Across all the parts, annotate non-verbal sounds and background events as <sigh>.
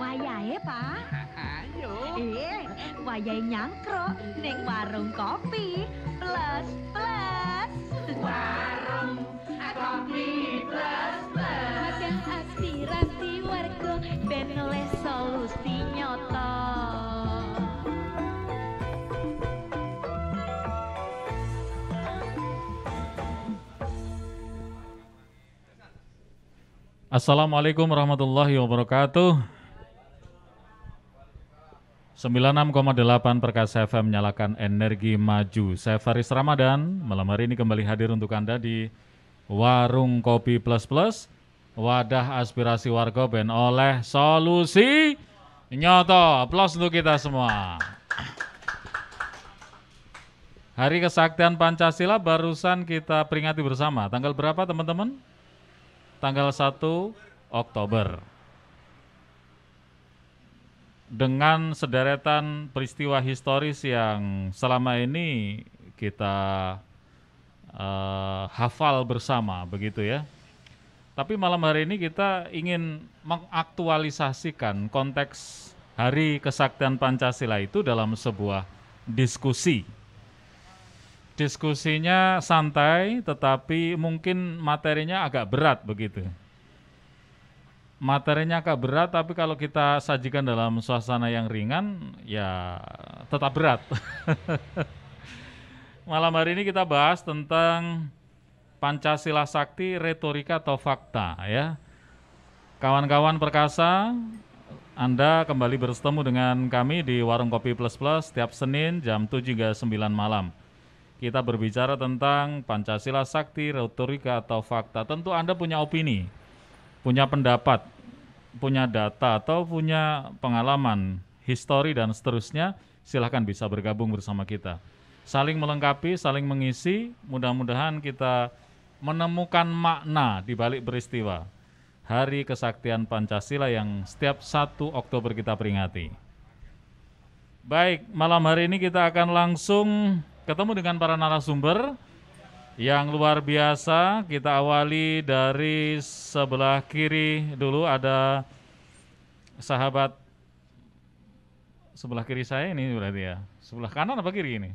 Wayahe, Pak. Ayo. Eh, wayahe nyangkruk ning warung kopi. Plus, plus. Warung kopi plus. Assalamualaikum warahmatullahi wabarakatuh. 96,8 Perkasa FM menyalakan energi maju. Saya Faris Ramadan, malam hari ini kembali hadir untuk Anda di Warung Kopi Plus Plus, wadah aspirasi warga ben oleh solusi nyoto. plus untuk kita semua. Hari Kesaktian Pancasila barusan kita peringati bersama. Tanggal berapa teman-teman? tanggal 1 Oktober. Dengan sederetan peristiwa historis yang selama ini kita uh, hafal bersama, begitu ya. Tapi malam hari ini kita ingin mengaktualisasikan konteks Hari Kesaktian Pancasila itu dalam sebuah diskusi Diskusinya santai tetapi mungkin materinya agak berat begitu. Materinya agak berat tapi kalau kita sajikan dalam suasana yang ringan ya tetap berat. <laughs> Malam hari ini kita bahas tentang Pancasila Sakti retorika atau fakta ya. Kawan-kawan perkasa, Anda kembali bertemu dengan kami di Warung Kopi Plus Plus setiap Senin jam 7 hingga 9 malam. Kita berbicara tentang Pancasila sakti, retorika atau fakta. Tentu Anda punya opini, punya pendapat, punya data atau punya pengalaman, histori dan seterusnya, silahkan bisa bergabung bersama kita. Saling melengkapi, saling mengisi, mudah-mudahan kita menemukan makna di balik peristiwa. Hari Kesaktian Pancasila yang setiap 1 Oktober kita peringati. Baik, malam hari ini kita akan langsung ketemu dengan para narasumber yang luar biasa. Kita awali dari sebelah kiri dulu ada sahabat sebelah kiri saya ini berarti ya. Sebelah kanan apa kiri ini?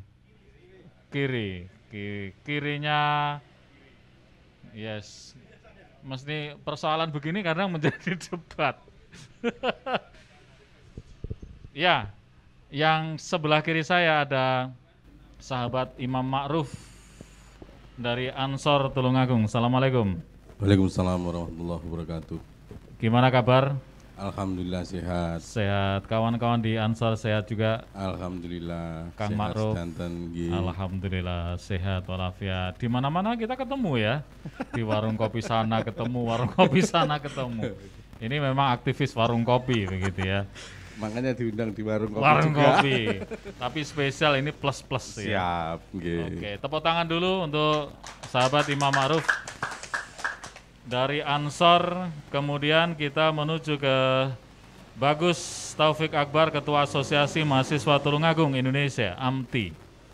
Kiri. Kiri. Kirinya yes. Mesti persoalan begini karena <laughs> menjadi debat. <laughs> ya, yang sebelah kiri saya ada sahabat Imam Ma'ruf dari Ansor Tulungagung. Assalamualaikum. Waalaikumsalam warahmatullahi wabarakatuh. Gimana kabar? Alhamdulillah sehat. Sehat. Kawan-kawan di Ansor sehat juga. Alhamdulillah. Kang sehat Ma'ruf. Alhamdulillah sehat walafiat. Di mana-mana kita ketemu ya. Di warung kopi sana ketemu, warung kopi sana ketemu. Ini memang aktivis warung kopi begitu ya. Makanya diundang di warung kopi. Warung juga. kopi. <laughs> Tapi spesial ini plus plus Siap, ya. Siap. Oke, okay, tepuk tangan dulu untuk sahabat Imam Maruf. Dari Ansor, kemudian kita menuju ke Bagus Taufik Akbar, Ketua Asosiasi Mahasiswa Tulungagung Indonesia, AMTI.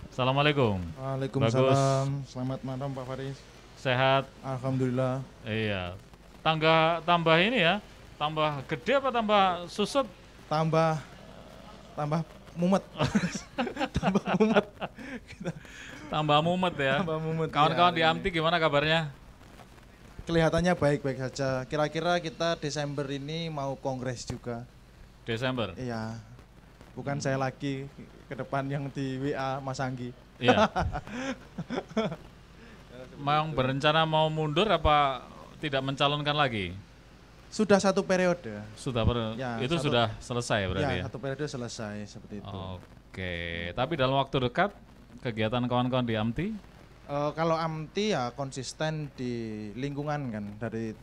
Assalamualaikum. Waalaikumsalam. Selamat malam Pak Faris. Sehat. Alhamdulillah. Iya. Tangga tambah ini ya, tambah gede apa tambah susut? tambah tambah mumet <laughs> tambah mumet tambah mumet ya kawan-kawan ya, di Amti gimana kabarnya kelihatannya baik-baik saja kira-kira kita Desember ini mau kongres juga Desember iya bukan hmm. saya lagi ke depan yang di WA Mas Anggi iya <laughs> mau berencana mau mundur apa tidak mencalonkan lagi sudah satu periode. Sudah per Ya, itu satu, sudah selesai berarti ya? Ya, satu periode selesai seperti itu. Oke, tapi dalam waktu dekat kegiatan kawan-kawan di AMTI? Uh, eh, kalau AMTI ya konsisten di lingkungan kan dari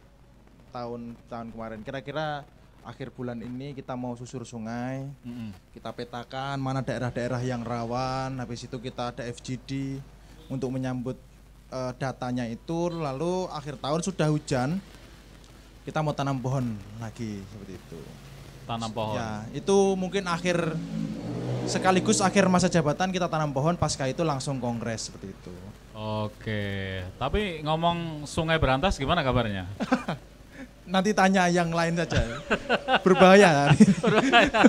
tahun-tahun kemarin. Kira-kira akhir bulan ini kita mau susur sungai, mm -hmm. kita petakan mana daerah-daerah yang rawan, habis itu kita ada FGD untuk menyambut eh, datanya itu, lalu akhir tahun sudah hujan, kita mau tanam pohon lagi seperti itu. Tanam pohon. Ya, itu mungkin akhir sekaligus akhir masa jabatan kita tanam pohon pasca itu langsung kongres seperti itu. Oke, tapi ngomong Sungai Berantas gimana kabarnya? <laughs> Nanti tanya yang lain saja. <laughs> Berbahaya. <laughs> Berbahaya.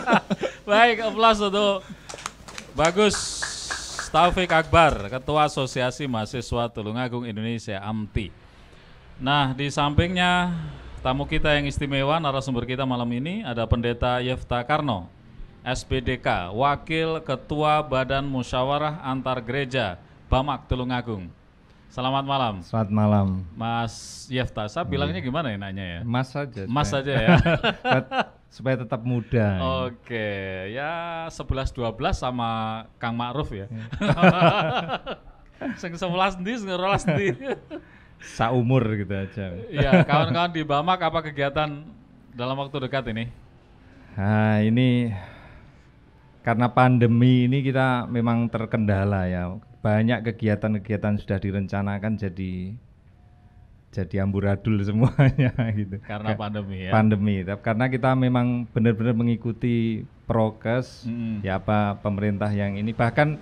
Baik, aplaus untuk Bagus Taufik Akbar, Ketua Asosiasi Mahasiswa Tulungagung Indonesia AMTI. Nah, di sampingnya Tamu kita yang istimewa, narasumber kita malam ini ada Pendeta Yefta Karno, SPDK, Wakil Ketua Badan Musyawarah Antar Gereja, Bamak Tulungagung. Selamat malam. Selamat malam. Mas Yefta, saya iya. bilangnya gimana ya nanya ya? Mas saja. Mas saja ya. <laughs> supaya tetap muda. Oke, ya 11 12 sama Kang Ma'ruf ya. Iya. <laughs> Sing 11 ndi, sing 12 <laughs> Saumur gitu aja. Iya, kawan-kawan di Bamak apa kegiatan dalam waktu dekat ini? Nah, ini karena pandemi ini kita memang terkendala ya. Banyak kegiatan-kegiatan sudah direncanakan jadi jadi amburadul <laughs> semuanya gitu. Karena pandemi ya. Pandemi. Tapi Karena kita memang benar-benar mengikuti prokes hmm. ya apa pemerintah yang ini bahkan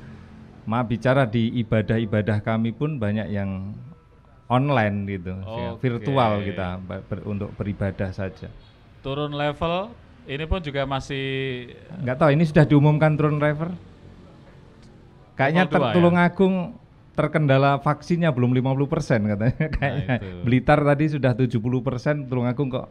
mau bicara di ibadah-ibadah kami pun banyak yang online gitu, okay. virtual kita ber, untuk beribadah saja. Turun level, ini pun juga masih nggak tahu. Ini sudah diumumkan turun level. Kayaknya ter, Agung ya? terkendala vaksinnya belum 50 persen katanya. Kayaknya nah, Blitar tadi sudah 70 persen, Agung kok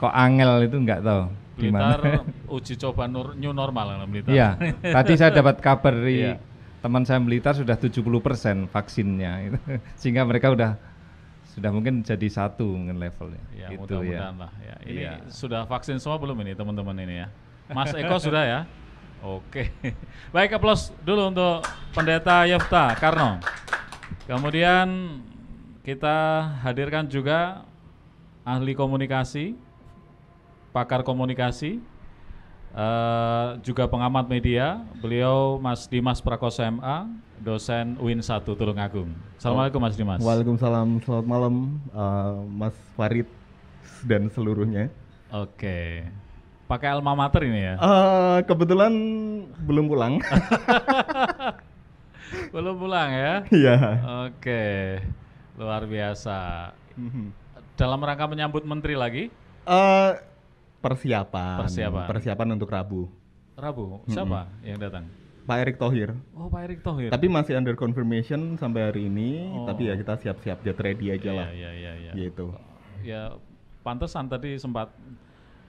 kok angel itu nggak tahu. Blitar gimana. <laughs> uji coba new normal lah Blitar. Iya, tadi saya dapat kabar di yeah teman saya militer sudah 70% vaksinnya <laughs> sehingga mereka sudah sudah mungkin jadi satu mungkin levelnya. Ya, gitu mudah-mudahan ya. lah. Ya. Ini ya. sudah vaksin semua belum ini teman-teman ini ya? Mas Eko sudah ya? Oke. <laughs> Baik, aplaus dulu untuk Pendeta Yefta Karno. Kemudian kita hadirkan juga ahli komunikasi, pakar komunikasi, Uh, juga pengamat media, beliau Mas Dimas Prakoso MA, dosen UIN 1 Tulungagung. Assalamualaikum Mas Dimas. Waalaikumsalam, selamat malam uh, Mas Farid dan seluruhnya. Oke. Okay. Pakai alma mater ini ya? Uh, kebetulan belum pulang. <laughs> belum pulang ya? Iya. Yeah. Oke. Okay. Luar biasa. Mm Dalam rangka menyambut menteri lagi? Uh, persiapan persiapan persiapan untuk Rabu Rabu siapa hmm. yang datang Pak Erick Thohir. Oh, Pak Erick Thohir. Tapi masih under confirmation sampai hari ini, oh. tapi ya kita siap-siap get ready aja iya, lah. Iya, iya, iya. Gitu. Ya, pantesan tadi sempat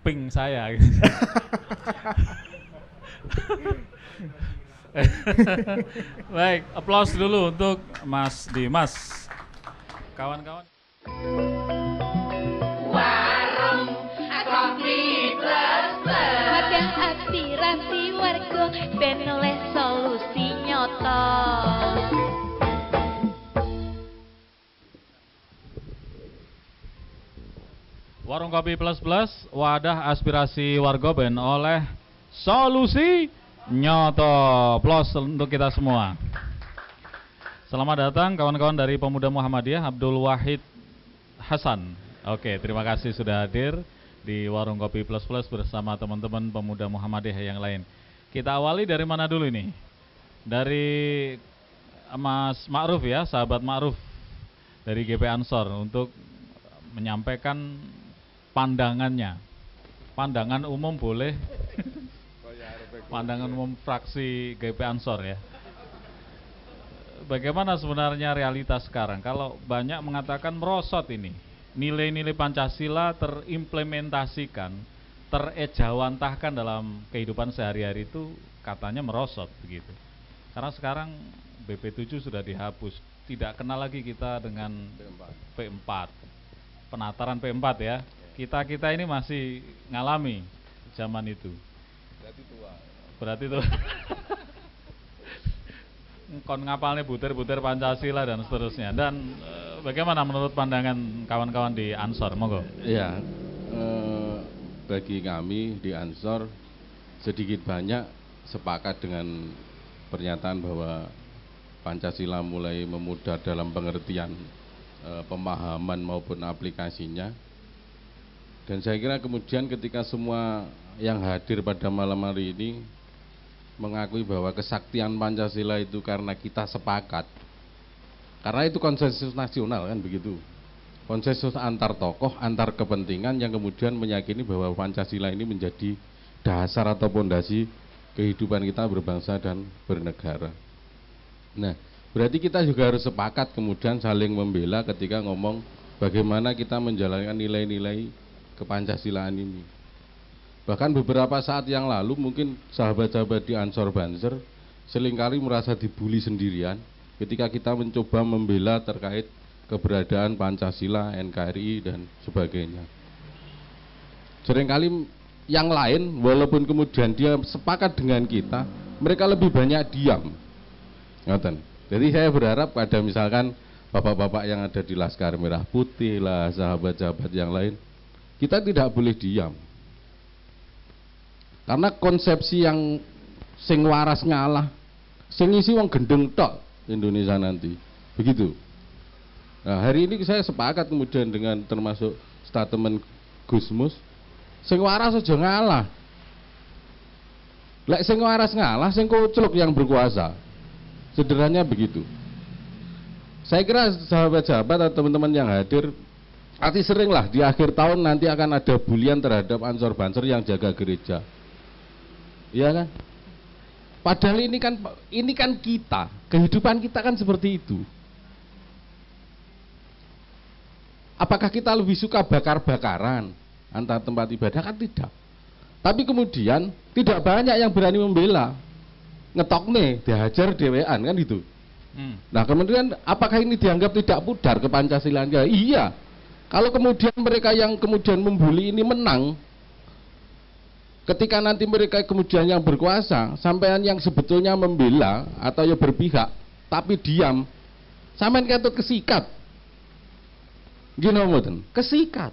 ping saya <laughs> eh, Baik, aplaus dulu untuk Mas Dimas. Kawan-kawan. Warung Kopi Plus Plus, wadah aspirasi warga ben oleh solusi nyoto plus untuk kita semua. Selamat datang kawan-kawan dari Pemuda Muhammadiyah Abdul Wahid Hasan. Oke, terima kasih sudah hadir di Warung Kopi Plus Plus bersama teman-teman Pemuda Muhammadiyah yang lain. Kita awali dari mana dulu ini? Dari Mas Ma'ruf ya, sahabat Ma'ruf dari GP Ansor untuk menyampaikan pandangannya. Pandangan umum boleh. Pandangan umum fraksi GP Ansor ya. Bagaimana sebenarnya realitas sekarang? Kalau banyak mengatakan merosot ini, nilai-nilai Pancasila terimplementasikan, terejawantahkan dalam kehidupan sehari-hari itu katanya merosot begitu. Karena sekarang BP7 sudah dihapus, tidak kenal lagi kita dengan P4. Penataran P4 ya. Kita kita ini masih ngalami zaman itu. Berarti tua. Berarti tua. <laughs> kon ngapalnya butir-butir Pancasila dan seterusnya. Dan e, bagaimana menurut pandangan kawan-kawan di Ansor? Monggo. Ya, e, bagi kami di Ansor sedikit banyak sepakat dengan pernyataan bahwa Pancasila mulai memudar dalam pengertian e, pemahaman maupun aplikasinya dan saya kira kemudian ketika semua yang hadir pada malam hari ini mengakui bahwa kesaktian Pancasila itu karena kita sepakat. Karena itu konsensus nasional kan begitu. Konsensus antar tokoh, antar kepentingan yang kemudian meyakini bahwa Pancasila ini menjadi dasar atau pondasi kehidupan kita berbangsa dan bernegara. Nah, berarti kita juga harus sepakat kemudian saling membela ketika ngomong bagaimana kita menjalankan nilai-nilai kepancasilaan ini. Bahkan beberapa saat yang lalu mungkin sahabat-sahabat di Ansor Banser seringkali merasa dibully sendirian ketika kita mencoba membela terkait keberadaan Pancasila, NKRI, dan sebagainya. Seringkali yang lain, walaupun kemudian dia sepakat dengan kita, mereka lebih banyak diam. Ngoten. Jadi saya berharap pada misalkan bapak-bapak yang ada di Laskar Merah Putih lah, sahabat-sahabat yang lain, kita tidak boleh diam. Karena konsepsi yang sing waras ngalah, sing isi wong gendeng tok Indonesia nanti. Begitu. Nah, hari ini saya sepakat kemudian dengan termasuk statement Gusmus, sing waras aja ngalah. Lek sing waras ngalah, sing kucluk yang berkuasa. Sederhananya begitu. Saya kira sahabat-sahabat atau teman-teman yang hadir Arti seringlah di akhir tahun nanti akan ada bulian terhadap ansor banser yang jaga gereja. Iya kan? Padahal ini kan ini kan kita, kehidupan kita kan seperti itu. Apakah kita lebih suka bakar-bakaran antar tempat ibadah kan tidak. Tapi kemudian tidak banyak yang berani membela. Ngetok nih, dihajar dewean kan gitu. Hmm. Nah kemudian apakah ini dianggap tidak pudar ke Pancasila? iya, kalau kemudian mereka yang kemudian membuli ini menang, ketika nanti mereka kemudian yang berkuasa, sampean yang sebetulnya membela atau yang berpihak, tapi diam, sampean itu kan kesikat. Gino kesikat.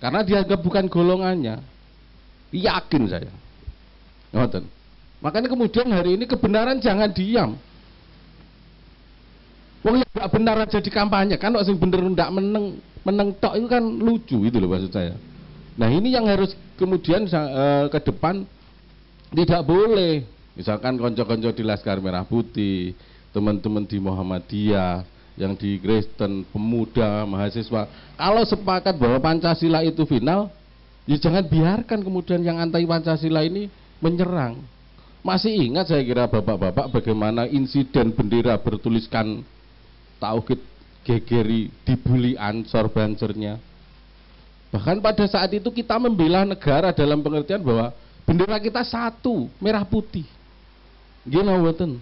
Karena dianggap bukan golongannya. Yakin saya. Ngoten. Makanya kemudian hari ini kebenaran jangan diam. Wong yang gak benar aja di kampanye kan, sing bener ndak meneng meneng tok itu kan lucu itu loh maksud saya. Nah ini yang harus kemudian uh, ke depan tidak boleh. Misalkan konco-konco di Laskar Merah Putih, teman-teman di Muhammadiyah, yang di Kristen, pemuda, mahasiswa. Kalau sepakat bahwa Pancasila itu final, ya jangan biarkan kemudian yang anti Pancasila ini menyerang. Masih ingat saya kira bapak-bapak bagaimana insiden bendera bertuliskan tauhid gegeri, dibuli ancor bancernya. Bahkan pada saat itu kita membela negara dalam pengertian bahwa bendera kita satu, merah putih. Gimana weten?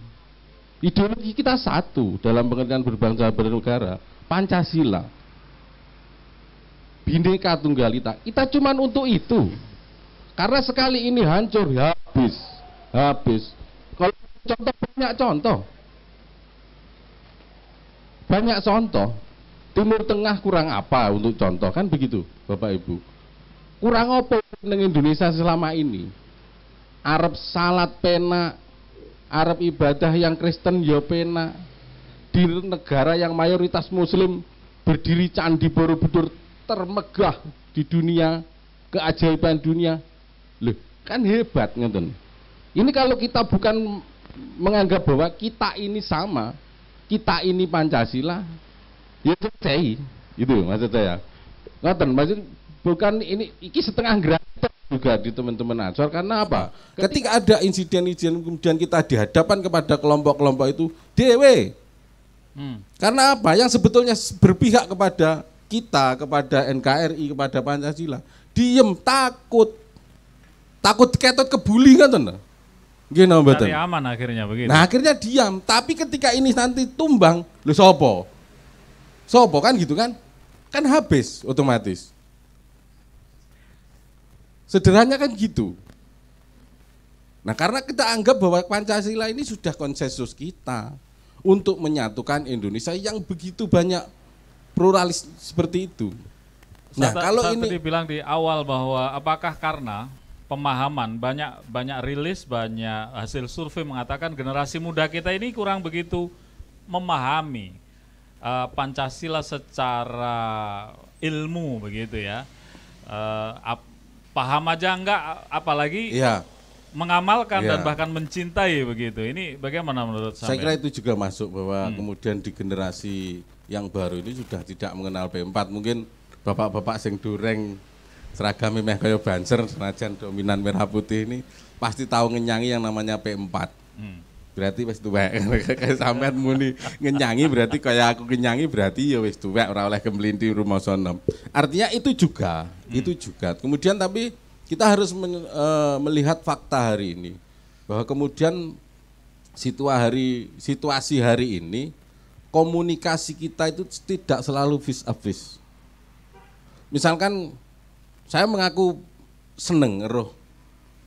Ideologi kita satu dalam pengertian berbangsa bernegara, Pancasila. Bhinneka Tunggal Ika. Kita cuman untuk itu. Karena sekali ini hancur habis, habis. Kalau contoh banyak contoh. Banyak contoh. Timur Tengah kurang apa untuk contoh kan begitu, Bapak Ibu. Kurang apa dengan Indonesia selama ini? Arab salat pena, Arab ibadah yang Kristen ya pena. Di negara yang mayoritas muslim berdiri candi Borobudur termegah di dunia, keajaiban dunia. Loh, kan hebat ngeten. Ini kalau kita bukan menganggap bahwa kita ini sama, kita ini Pancasila ya selesai itu maksud saya ngoten maksud bukan ini iki setengah gratis juga di teman-teman Ansor karena apa? Ketika, Ketika ada insiden-insiden kemudian kita dihadapan kepada kelompok-kelompok itu dewe. Hmm. Karena apa? Yang sebetulnya berpihak kepada kita, kepada NKRI, kepada Pancasila, diem takut, takut ketot kebuli kan tuh Gino betul. Cari aman akhirnya begitu. Nah akhirnya diam, tapi ketika ini nanti tumbang, lu sopo? Sopo kan gitu kan? Kan habis otomatis. Sederhananya kan gitu. Nah karena kita anggap bahwa Pancasila ini sudah konsensus kita untuk menyatukan Indonesia yang begitu banyak pluralis seperti itu. Nah, kalau kalau ini dibilang di awal bahwa apakah karena pemahaman banyak banyak rilis banyak hasil survei mengatakan generasi muda kita ini kurang begitu memahami uh, Pancasila secara ilmu begitu ya uh, ap, paham aja enggak apalagi ya. mengamalkan ya. dan iya. bahkan mencintai begitu ini bagaimana menurut saya saya kira itu juga masuk bahwa hmm. kemudian di generasi yang baru ini sudah tidak mengenal P4 mungkin bapak-bapak sing dureng seragam meh kayak banser senajan dominan merah putih ini pasti tahu ngenyangi yang namanya P4. Hmm. Berarti wis tuwek. <laughs> kayak sampean muni ngenyangi berarti kayak aku ngenyangi berarti ya wis tuwek ora oleh kemlinti rumah sonom. Artinya itu juga, hmm. itu juga. Kemudian tapi kita harus men, uh, melihat fakta hari ini bahwa kemudian situasi hari situasi hari ini komunikasi kita itu tidak selalu vis a vis. Misalkan saya mengaku seneng roh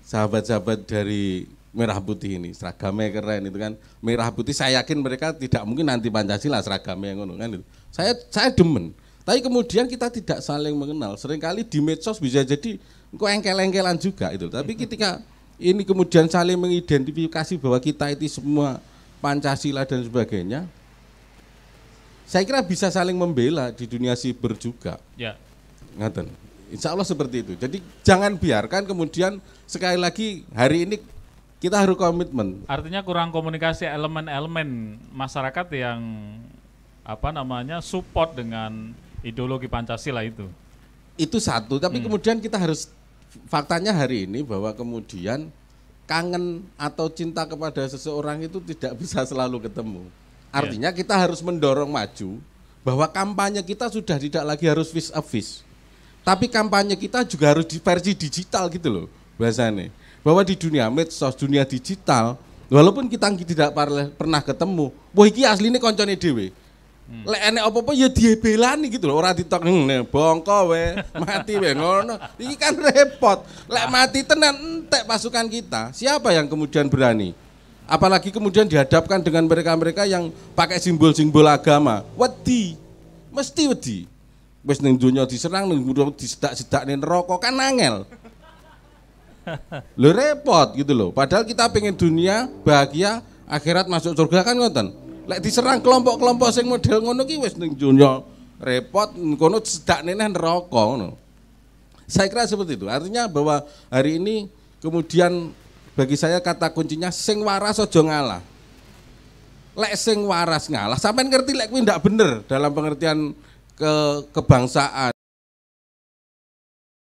sahabat-sahabat dari merah putih ini seragamnya keren itu kan merah putih saya yakin mereka tidak mungkin nanti pancasila seragamnya yang ngono kan itu saya saya demen tapi kemudian kita tidak saling mengenal seringkali di medsos bisa jadi kok engkel-engkelan juga itu tapi ketika ini kemudian saling mengidentifikasi bahwa kita itu semua pancasila dan sebagainya saya kira bisa saling membela di dunia siber juga ya ngaten Insya Allah seperti itu. Jadi jangan biarkan kemudian sekali lagi hari ini kita harus komitmen. Artinya kurang komunikasi elemen-elemen masyarakat yang apa namanya support dengan ideologi Pancasila itu. Itu satu, tapi hmm. kemudian kita harus faktanya hari ini bahwa kemudian kangen atau cinta kepada seseorang itu tidak <laughs> bisa selalu ketemu. Iya. Artinya yeah. kita harus mendorong maju bahwa kampanye kita sudah tidak lagi harus face a face. Tapi kampanye kita juga harus di versi digital gitu loh bahasanya. Bahwa di dunia medsos, dunia digital, walaupun kita tidak pernah ketemu, wah asli ini koncone dewe. Hmm. Lek enek apa-apa ya dia nih gitu loh. orang ditok hmm, nih bongko we, mati we ngono. ini kan repot. Lek mati tenan entek pasukan kita. Siapa yang kemudian berani? Apalagi kemudian dihadapkan dengan mereka-mereka yang pakai simbol-simbol agama. Wedi. Mesti wedi wis ning donya diserang ning disedak-sedak ning neraka kan angel. Lho repot gitu loh. Padahal kita pengen dunia bahagia, akhirat masuk surga kan ngoten. Lek diserang kelompok-kelompok sing model ngono ki wis ning donya repot kono sedak nene neraka ngono. Saya kira seperti itu. Artinya bahwa hari ini kemudian bagi saya kata kuncinya sing waras aja ngalah. Lek sing waras ngalah, sampean ngerti lek kuwi ndak bener dalam pengertian ke kebangsaan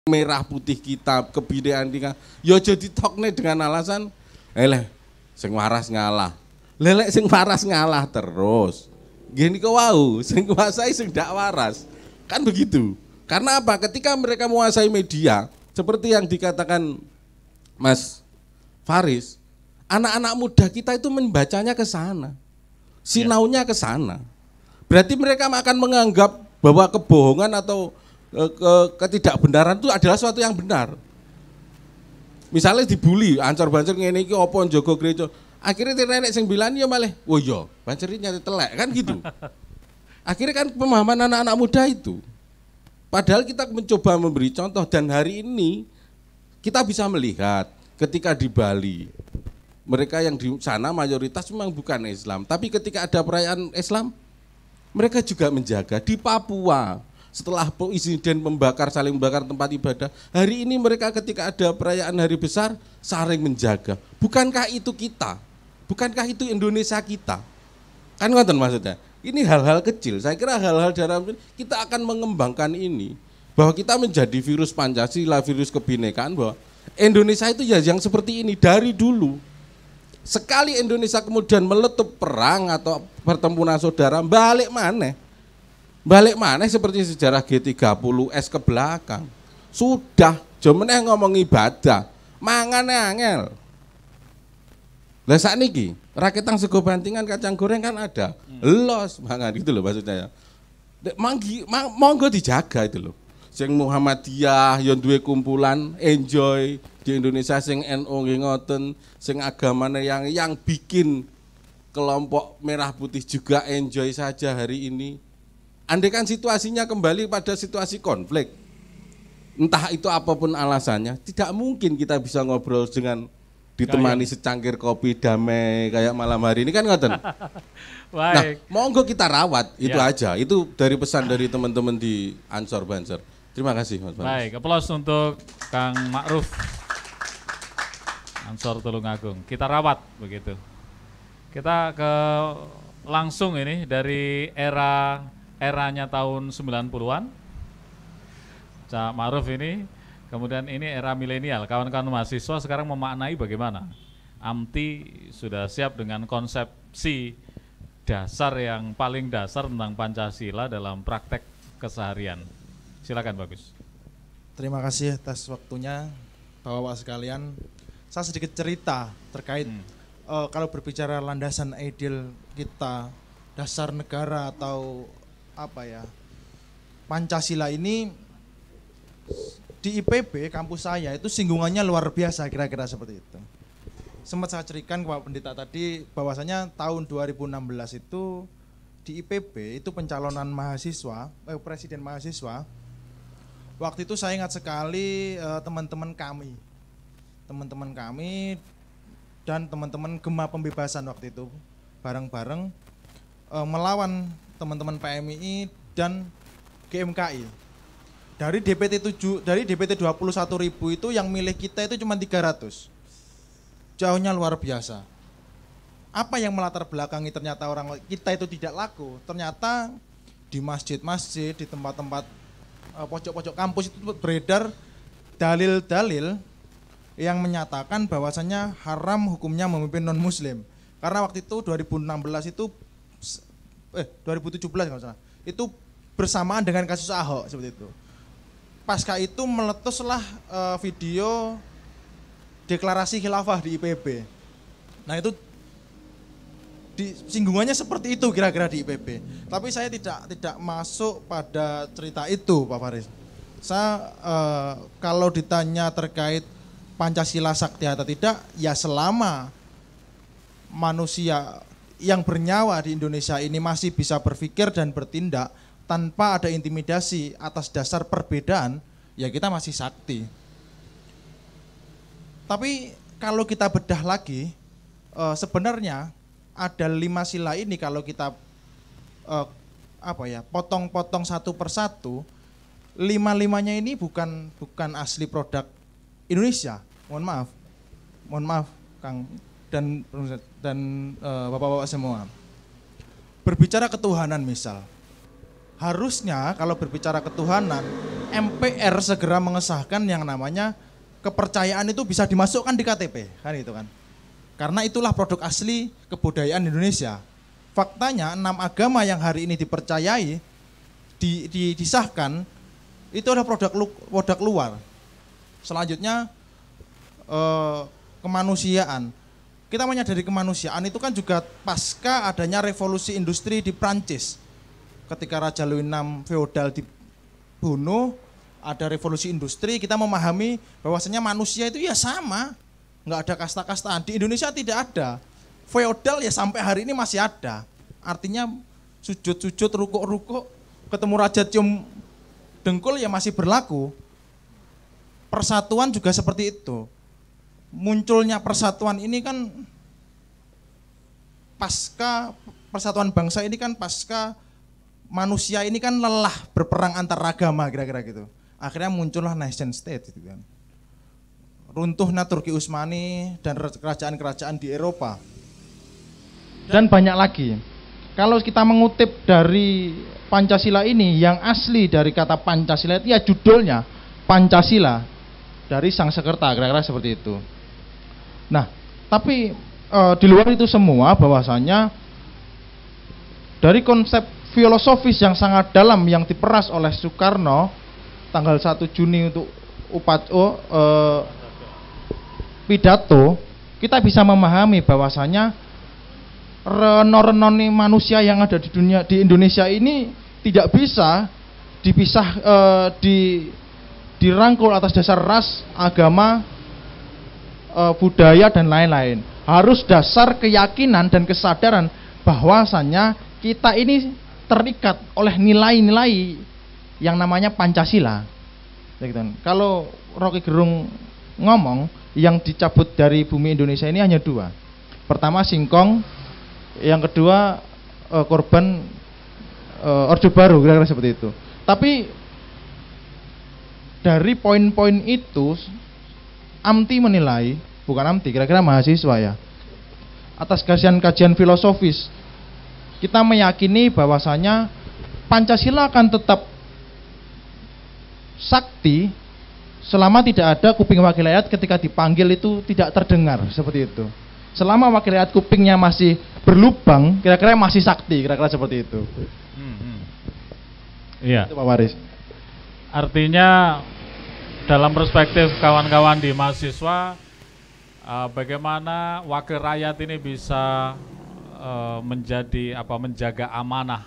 merah putih kita kebidean kita yo ya jadi tokne dengan alasan eleh eh, sing waras ngalah lelek sing waras ngalah terus gini kau wau <laughs> sing kuasai sing dak waras kan begitu karena apa ketika mereka menguasai media seperti yang dikatakan Mas Faris anak-anak muda kita itu membacanya ke sana ya. sinaunya ke sana berarti mereka akan menganggap bahwa kebohongan atau ke, eh, ke, ketidakbenaran itu adalah suatu yang benar. Misalnya dibully, ancor-bancor ngene iki apa njogo gereja. Akhirnya nenek sing bilang ya malah, woyo, iya, bancer nyari telek." Kan gitu. <laughs> Akhirnya kan pemahaman anak-anak muda itu. Padahal kita mencoba memberi contoh dan hari ini kita bisa melihat ketika di Bali mereka yang di sana mayoritas memang bukan Islam, tapi ketika ada perayaan Islam mereka juga menjaga di Papua setelah insiden membakar saling membakar tempat ibadah hari ini mereka ketika ada perayaan hari besar saling menjaga bukankah itu kita bukankah itu Indonesia kita kan ngoten maksudnya ini hal-hal kecil saya kira hal-hal dalam kita akan mengembangkan ini bahwa kita menjadi virus Pancasila virus kebinekaan bahwa Indonesia itu ya yang seperti ini dari dulu sekali Indonesia kemudian meletup perang atau pertempuran saudara balik mana balik mana seperti sejarah G30S ke belakang sudah jemeneh ngomong ibadah mangan angel lah niki rakitang sego bantingan kacang goreng kan ada hmm. los mangan <laughs> gitu loh maksudnya ya manggi monggo dijaga itu loh sing Muhammadiyah yang dua kumpulan enjoy di Indonesia sing NU nggih ngoten, sing agamane yang yang bikin kelompok merah putih juga enjoy saja hari ini. Andaikan situasinya kembali pada situasi konflik, entah itu apapun alasannya, tidak mungkin kita bisa ngobrol dengan ditemani secangkir kopi damai kayak malam hari ini kan ngoten. <laughs> nah, monggo kita rawat itu ya. aja. Itu dari pesan dari teman-teman di Ansor Banser. Terima kasih Mas Baik, aplaus untuk Kang Ma'ruf. Ansor Tulungagung. Kita rawat begitu. Kita ke langsung ini dari era eranya tahun 90-an. Cak Maruf ini, kemudian ini era milenial. Kawan-kawan mahasiswa sekarang memaknai bagaimana? Amti sudah siap dengan konsepsi dasar yang paling dasar tentang Pancasila dalam praktek keseharian. Silakan Bagus. Terima kasih atas waktunya Bapak-bapak sekalian saya sedikit cerita terkait hmm. uh, kalau berbicara landasan ideal kita dasar negara atau apa ya Pancasila ini di IPB kampus saya itu singgungannya luar biasa kira-kira seperti itu. Sempat saya cerikan ke Pak Pendeta tadi bahwasanya tahun 2016 itu di IPB itu pencalonan mahasiswa, eh, presiden mahasiswa. Waktu itu saya ingat sekali eh, teman-teman eh, kami teman-teman kami dan teman-teman Gema Pembebasan waktu itu bareng-bareng e, melawan teman-teman PMI dan GMKI. Dari DPT 7 dari DPT 21.000 itu yang milih kita itu cuma 300. Jauhnya luar biasa. Apa yang melatar belakangi ternyata orang kita itu tidak laku? Ternyata di masjid-masjid, di tempat-tempat eh, pojok-pojok kampus itu beredar dalil-dalil yang menyatakan bahwasannya haram hukumnya memimpin non muslim karena waktu itu 2016 itu eh 2017 kalau salah itu bersamaan dengan kasus Ahok seperti itu pasca itu meletuslah uh, video deklarasi khilafah di IPB nah itu di, singgungannya seperti itu kira-kira di IPB tapi saya tidak tidak masuk pada cerita itu Pak Faris saya uh, kalau ditanya terkait Pancasila sakti atau tidak, ya selama manusia yang bernyawa di Indonesia ini masih bisa berpikir dan bertindak tanpa ada intimidasi atas dasar perbedaan, ya kita masih sakti. Tapi kalau kita bedah lagi, eh, sebenarnya ada lima sila ini kalau kita eh, apa ya potong-potong satu persatu, lima limanya ini bukan bukan asli produk Indonesia, mohon maaf, mohon maaf Kang dan dan eh, bapak-bapak semua. Berbicara ketuhanan misal, harusnya kalau berbicara ketuhanan, MPR segera mengesahkan yang namanya kepercayaan itu bisa dimasukkan di KTP, kan itu kan. Karena itulah produk asli kebudayaan Indonesia. Faktanya enam agama yang hari ini dipercayai di, di, disahkan itu adalah produk produk luar. Selanjutnya eh, kemanusiaan. Kita menyadari kemanusiaan itu kan juga pasca adanya revolusi industri di Prancis. Ketika Raja Louis VI feodal dibunuh, ada revolusi industri, kita memahami bahwasanya manusia itu ya sama. Nggak ada kasta-kastaan. Di Indonesia tidak ada. Feodal ya sampai hari ini masih ada. Artinya sujud-sujud, ruko-ruko ketemu Raja Cium Dengkul ya masih berlaku. Persatuan juga seperti itu munculnya persatuan ini kan pasca persatuan bangsa ini kan pasca manusia ini kan lelah berperang antar agama kira-kira gitu. Akhirnya muncullah nation state gitu kan. Runtuhnya Turki Utsmani dan kerajaan-kerajaan di Eropa. Dan banyak lagi. Kalau kita mengutip dari Pancasila ini yang asli dari kata Pancasila itu ya judulnya Pancasila dari sang sekerta kira-kira seperti itu. Nah, tapi e, di luar itu semua bahwasanya dari konsep filosofis yang sangat dalam yang diperas oleh Soekarno tanggal 1 Juni untuk upat oh, e, pidato, kita bisa memahami bahwasanya renon-renoni manusia yang ada di dunia di Indonesia ini tidak bisa dipisah e, di dirangkul atas dasar ras, agama, e, budaya dan lain-lain. Harus dasar keyakinan dan kesadaran bahwasannya kita ini terikat oleh nilai-nilai yang namanya Pancasila. Ya gitu kan. Kalau Rocky Gerung ngomong yang dicabut dari bumi Indonesia ini hanya dua. Pertama singkong, yang kedua e, korban e, Orde Baru kira-kira seperti itu. Tapi dari poin-poin itu Amti menilai, bukan Amti, kira-kira mahasiswa ya. Atas kajian-kajian filosofis, kita meyakini bahwasanya Pancasila akan tetap sakti selama tidak ada kuping wakil rakyat ketika dipanggil itu tidak terdengar seperti itu. Selama wakil rakyat kupingnya masih berlubang, kira-kira masih sakti, kira-kira seperti itu. Hmm, hmm. Iya. Itu Pak Waris. Artinya dalam perspektif kawan-kawan di mahasiswa, uh, bagaimana wakil rakyat ini bisa uh, menjadi apa menjaga amanah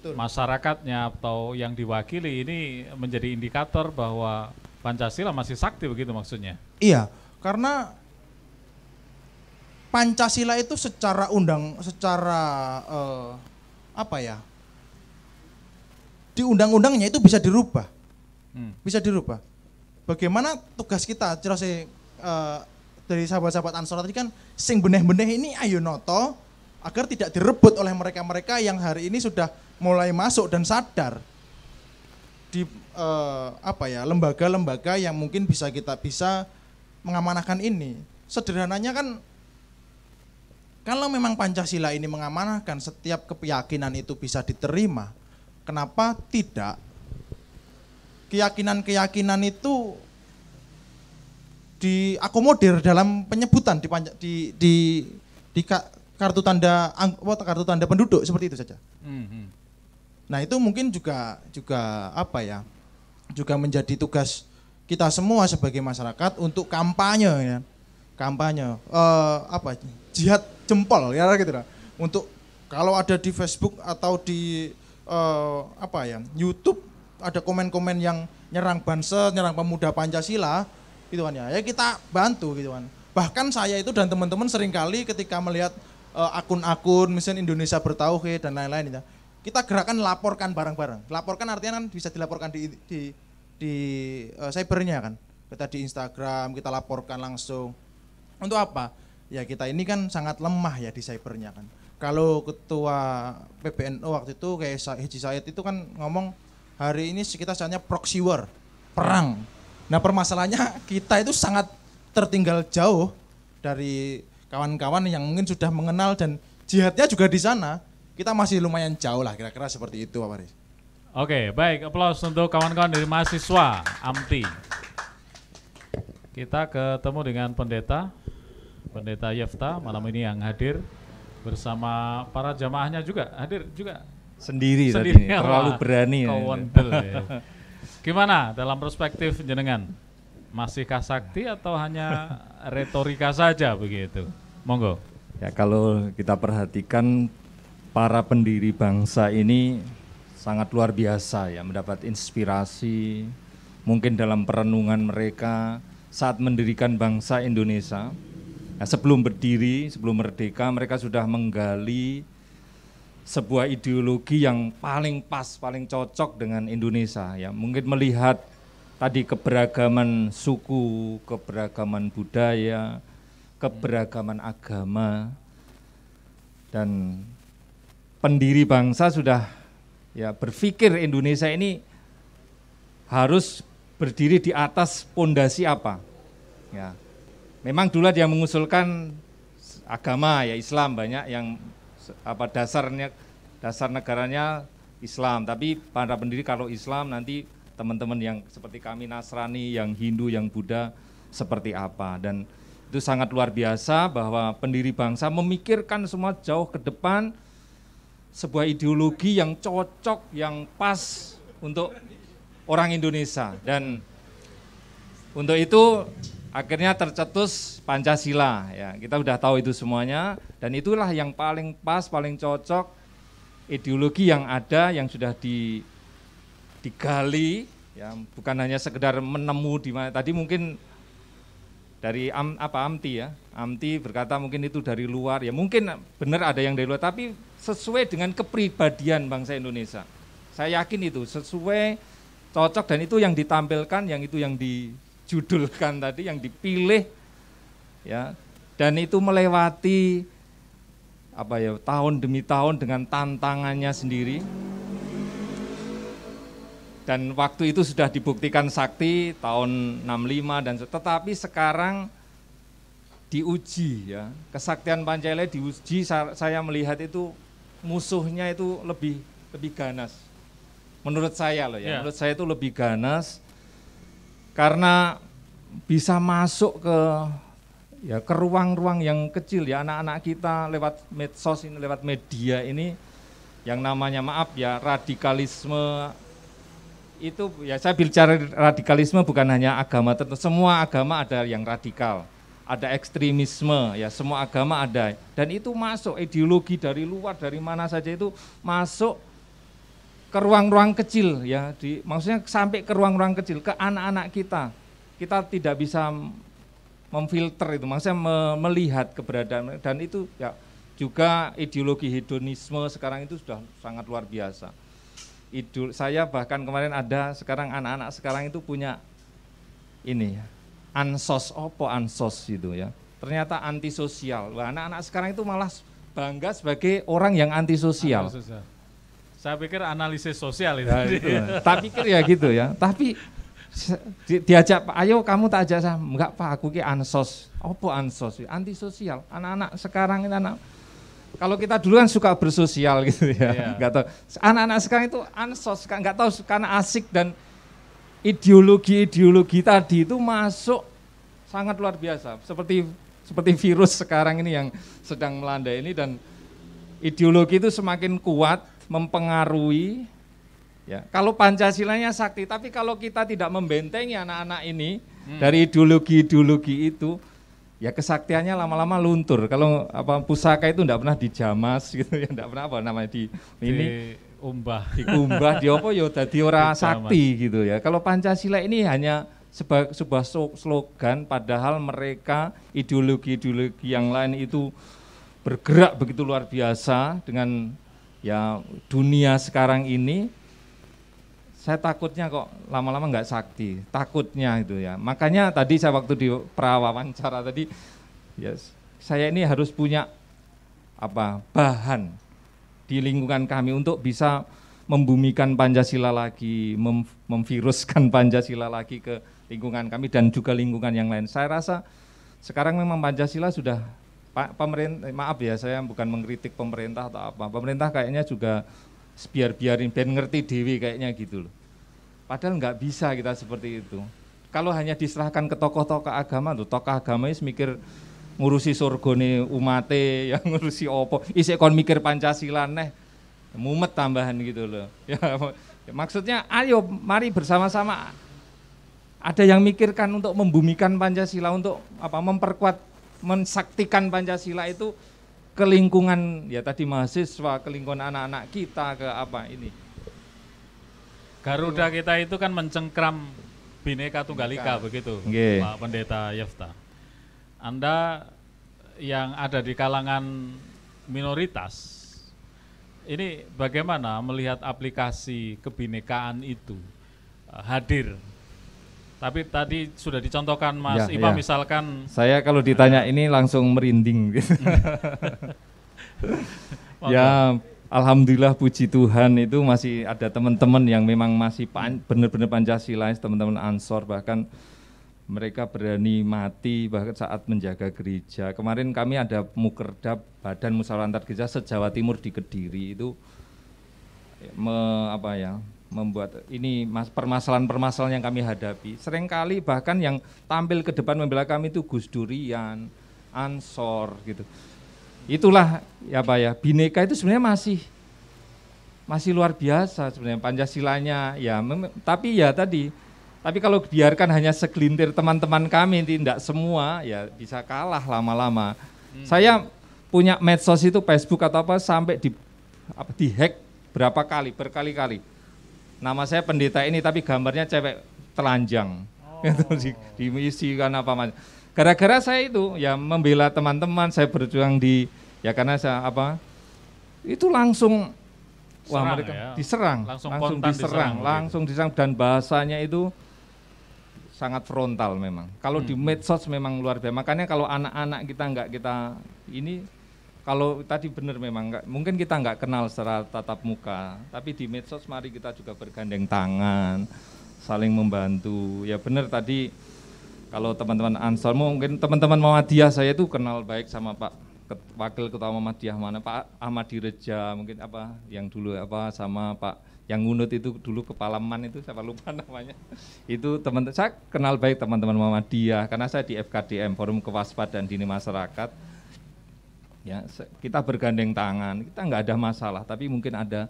Betul. masyarakatnya atau yang diwakili ini menjadi indikator bahwa Pancasila masih sakti begitu maksudnya? Iya, karena Pancasila itu secara undang, secara uh, apa ya? Di undang-undangnya itu bisa dirubah, hmm. bisa dirubah bagaimana tugas kita terus uh, dari sahabat-sahabat Ansor tadi kan sing beneh-beneh ini ayo noto agar tidak direbut oleh mereka-mereka yang hari ini sudah mulai masuk dan sadar di uh, apa ya lembaga-lembaga yang mungkin bisa kita bisa mengamanahkan ini sederhananya kan kalau memang Pancasila ini mengamanahkan setiap keyakinan itu bisa diterima, kenapa tidak keyakinan-keyakinan itu diakomodir dalam penyebutan di di di, di kartu tanda anggota kartu tanda penduduk seperti itu saja. Mm-hmm. Nah itu mungkin juga juga apa ya juga menjadi tugas kita semua sebagai masyarakat untuk kampanye ya kampanye uh, apa jihad jempol ya gitu lah untuk kalau ada di Facebook atau di uh, apa ya YouTube ada komen-komen yang nyerang banser, nyerang pemuda Pancasila gitu kan ya. Ya kita bantu gitu kan. Bahkan saya itu dan teman-teman seringkali ketika melihat eh, akun-akun uh, misalnya Indonesia bertauhid dan lain-lain ya. Kita gerakan laporkan barang-barang. Laporkan artinya kan bisa dilaporkan di di di uh, cybernya kan. Kita di Instagram, kita laporkan langsung. Untuk apa? Ya kita ini kan sangat lemah ya di cybernya kan. Kalau ketua PBNU waktu itu kayak Haji Said itu kan ngomong hari ini sekitar saatnya proxy war, perang. Nah permasalahannya kita itu sangat tertinggal jauh dari kawan-kawan yang mungkin sudah mengenal dan jihadnya juga di sana. Kita masih lumayan jauh lah kira-kira seperti itu Pak Faris. Oke, baik. applause untuk kawan-kawan dari mahasiswa AMTI. Kita ketemu dengan pendeta, pendeta Yefta malam ini yang hadir bersama para jamaahnya juga hadir juga Sendiri, Sendiri tadi terlalu berani. Ya. ya. Gimana dalam perspektif jenengan? Masih kasakti atau hanya retorika saja begitu? Monggo. Ya kalau kita perhatikan para pendiri bangsa ini sangat luar biasa ya mendapat inspirasi mungkin dalam perenungan mereka saat mendirikan bangsa Indonesia. Nah, sebelum berdiri, sebelum merdeka mereka sudah menggali sebuah ideologi yang paling pas, paling cocok dengan Indonesia ya. Mungkin melihat tadi keberagaman suku, keberagaman budaya, keberagaman agama dan pendiri bangsa sudah ya berpikir Indonesia ini harus berdiri di atas pondasi apa? Ya. Memang dulu ada yang mengusulkan agama ya Islam banyak yang apa dasarnya dasar negaranya Islam, tapi para pendiri kalau Islam nanti teman-teman yang seperti kami Nasrani, yang Hindu, yang Buddha seperti apa dan itu sangat luar biasa bahwa pendiri bangsa memikirkan semua jauh ke depan sebuah ideologi yang cocok, yang pas untuk orang Indonesia dan untuk itu akhirnya tercetus Pancasila ya kita sudah tahu itu semuanya dan itulah yang paling pas paling cocok ideologi yang ada yang sudah di, digali ya bukan hanya sekedar menemu di mana tadi mungkin dari am, apa Amti ya Amti berkata mungkin itu dari luar ya mungkin benar ada yang dari luar tapi sesuai dengan kepribadian bangsa Indonesia saya yakin itu sesuai cocok dan itu yang ditampilkan yang itu yang di dijudulkan tadi yang dipilih ya dan itu melewati apa ya tahun demi tahun dengan tantangannya sendiri dan waktu itu sudah dibuktikan sakti tahun 65 dan tetapi sekarang diuji ya kesaktian Pancele diuji saya melihat itu musuhnya itu lebih lebih ganas menurut saya loh ya, yeah. menurut saya itu lebih ganas karena bisa masuk ke ya ke ruang-ruang yang kecil ya anak-anak kita lewat medsos ini lewat media ini yang namanya maaf ya radikalisme itu ya saya bicara radikalisme bukan hanya agama tentu semua agama ada yang radikal ada ekstremisme ya semua agama ada dan itu masuk ideologi dari luar dari mana saja itu masuk ke ruang-ruang kecil ya, di, maksudnya sampai ke ruang-ruang kecil ke anak-anak kita. Kita tidak bisa memfilter itu, maksudnya me, melihat keberadaan dan itu ya juga ideologi hedonisme sekarang itu sudah sangat luar biasa. Idul saya bahkan kemarin ada sekarang anak-anak sekarang itu punya ini ya, ansos opo ansos gitu ya. Ternyata antisosial. Anak-anak sekarang itu malah bangga sebagai orang yang antisosial. antisosial saya pikir analisis sosial itu. Ya, itu. tak <laughs> pikir ya gitu ya. Tapi di, diajak Pak, ayo kamu tak ajak saya. Enggak Pak, aku ki ansos. Apa ansos? Antisosial. Anak-anak sekarang ini anak kalau kita dulu kan suka bersosial <laughs> gitu ya. Iya. Enggak yeah. tahu. Anak-anak sekarang itu ansos, enggak tahu karena asik dan ideologi-ideologi tadi itu masuk sangat luar biasa. Seperti seperti virus sekarang ini yang sedang melanda ini dan ideologi itu semakin kuat mempengaruhi ya. Kalau Pancasilanya sakti, tapi kalau kita tidak membentengi anak-anak ini hmm. dari ideologi-ideologi itu, ya kesaktiannya lama-lama luntur. Kalau apa pusaka itu enggak pernah dijamas gitu ya, enggak pernah apa namanya di, di ini umbah, diumbah, diopo ya dadi ora sakti gitu ya. Kalau Pancasila ini hanya sebuah, sebuah slogan padahal mereka ideologi-ideologi yang lain itu bergerak begitu luar biasa dengan ya dunia sekarang ini saya takutnya kok lama-lama nggak sakti, takutnya itu ya. Makanya tadi saya waktu di prawawancara tadi, yes, saya ini harus punya apa bahan di lingkungan kami untuk bisa membumikan Pancasila lagi, mem memviruskan <laughs> Pancasila lagi ke lingkungan kami dan juga lingkungan yang lain. Saya rasa sekarang memang Pancasila sudah Pak pemerintah eh, maaf ya saya bukan mengkritik pemerintah atau apa. Pemerintah kayaknya juga biar-biarin ben ngerti dewi kayaknya gitu loh. Padahal nggak bisa kita seperti itu. Kalau hanya diserahkan ke tokoh-tokoh agama tuh, tokoh agama itu mikir ngurusi surgoni umate, <laughs> yang ngurusi opo, isek kon mikir Pancasila neh, mumet tambahan gitu loh. <laughs> Ya, maksudnya ayo mari bersama-sama ada yang mikirkan untuk membumikan Pancasila untuk apa memperkuat mensaktikan Pancasila itu ke lingkungan ya tadi mahasiswa, ke lingkungan anak-anak kita, ke apa ini. Garuda kita itu kan mencengkram Bhinneka Tunggal Ika begitu, okay. Pak Pendeta Yefta. Anda yang ada di kalangan minoritas, ini bagaimana melihat aplikasi kebinekaan itu eh, hadir tapi tadi sudah dicontohkan Mas ya, Ipa ya. misalkan saya kalau ditanya eh. ini langsung merinding <laughs> ya Alhamdulillah puji Tuhan itu masih ada teman-teman yang memang masih pan, benar-benar Pancasila, teman-teman Ansor bahkan mereka berani mati bahkan saat menjaga gereja. Kemarin kami ada mukerdap Badan Musyawarah Antar Gereja se-Jawa Timur di Kediri itu me, apa ya membuat ini permasalahan-permasalahan yang kami hadapi. Seringkali bahkan yang tampil ke depan membela kami itu Gus Durian, Ansor gitu. Itulah ya pak ya, bineka itu sebenarnya masih masih luar biasa sebenarnya Pancasilanya ya tapi ya tadi tapi kalau biarkan hanya segelintir teman-teman kami tidak semua ya bisa kalah lama-lama. Hmm. Saya punya medsos itu Facebook atau apa sampai di apa di hack berapa kali berkali-kali nama saya pendeta ini tapi gambarnya cewek telanjang oh. di, diisi karena apa macam gara-gara saya itu ya membela teman-teman saya berjuang di ya karena saya apa itu langsung Serang, wah mereka ya. diserang langsung, langsung diserang, diserang langsung diserang dan bahasanya itu sangat frontal memang kalau hmm. di medsos memang luar biasa makanya kalau anak-anak kita nggak kita ini kalau tadi benar memang enggak, mungkin kita nggak kenal secara tatap muka tapi di medsos mari kita juga bergandeng tangan saling membantu ya benar tadi kalau teman-teman Ansor mungkin teman-teman Muhammadiyah saya itu kenal baik sama Pak Ket, Wakil Ketua Muhammadiyah mana Pak Ahmad Direja mungkin apa yang dulu apa sama Pak yang ngunut itu dulu kepala man itu siapa lupa <laughs> namanya itu teman saya kenal baik teman-teman Muhammadiyah karena saya di FKDM Forum Kewaspadaan Dini Masyarakat ya kita bergandeng tangan kita nggak ada masalah tapi mungkin ada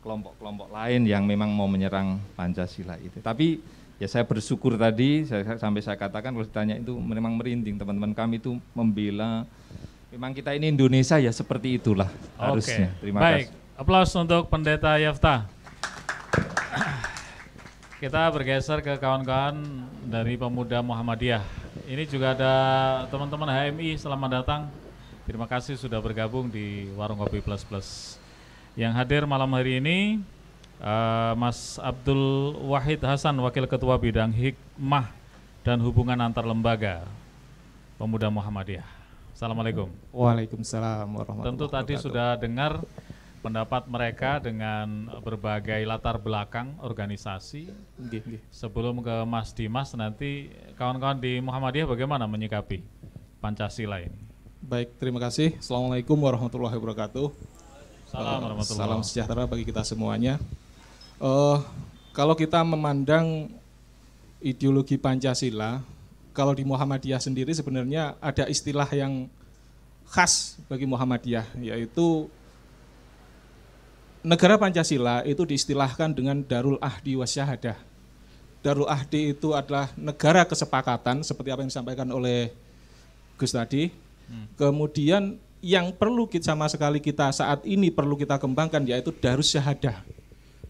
kelompok-kelompok lain yang memang mau menyerang Pancasila itu tapi ya saya bersyukur tadi saya, sampai saya katakan kalau ditanya itu memang merinding teman-teman kami itu membela memang kita ini Indonesia ya seperti itulah okay. harusnya terima Baik. kasih aplaus untuk pendeta Yafta kita bergeser ke kawan-kawan dari pemuda Muhammadiyah ini juga ada teman-teman HMI selamat datang Terima kasih sudah bergabung di Warung Kopi Plus Plus. Yang hadir malam hari ini uh, Mas Abdul Wahid Hasan, Wakil Ketua Bidang Hikmah dan Hubungan Antar Lembaga Pemuda Muhammadiyah. Assalamualaikum. Waalaikumsalam warahmatullahi Tentu tadi sudah dengar pendapat mereka dengan berbagai latar belakang organisasi. Sebelum ke Mas Dimas nanti kawan-kawan di Muhammadiyah bagaimana menyikapi Pancasila ini? Baik, terima kasih. Assalamualaikum warahmatullahi wabarakatuh. Salam, uh, salam sejahtera bagi kita semuanya. Uh, kalau kita memandang ideologi Pancasila, kalau di Muhammadiyah sendiri sebenarnya ada istilah yang khas bagi Muhammadiyah, yaitu negara Pancasila itu diistilahkan dengan Darul Ahdi Wasyahadah. Darul Ahdi itu adalah negara kesepakatan, seperti apa yang disampaikan oleh Gus tadi, Kemudian yang perlu kita sama sekali kita saat ini perlu kita kembangkan yaitu darus syahadah.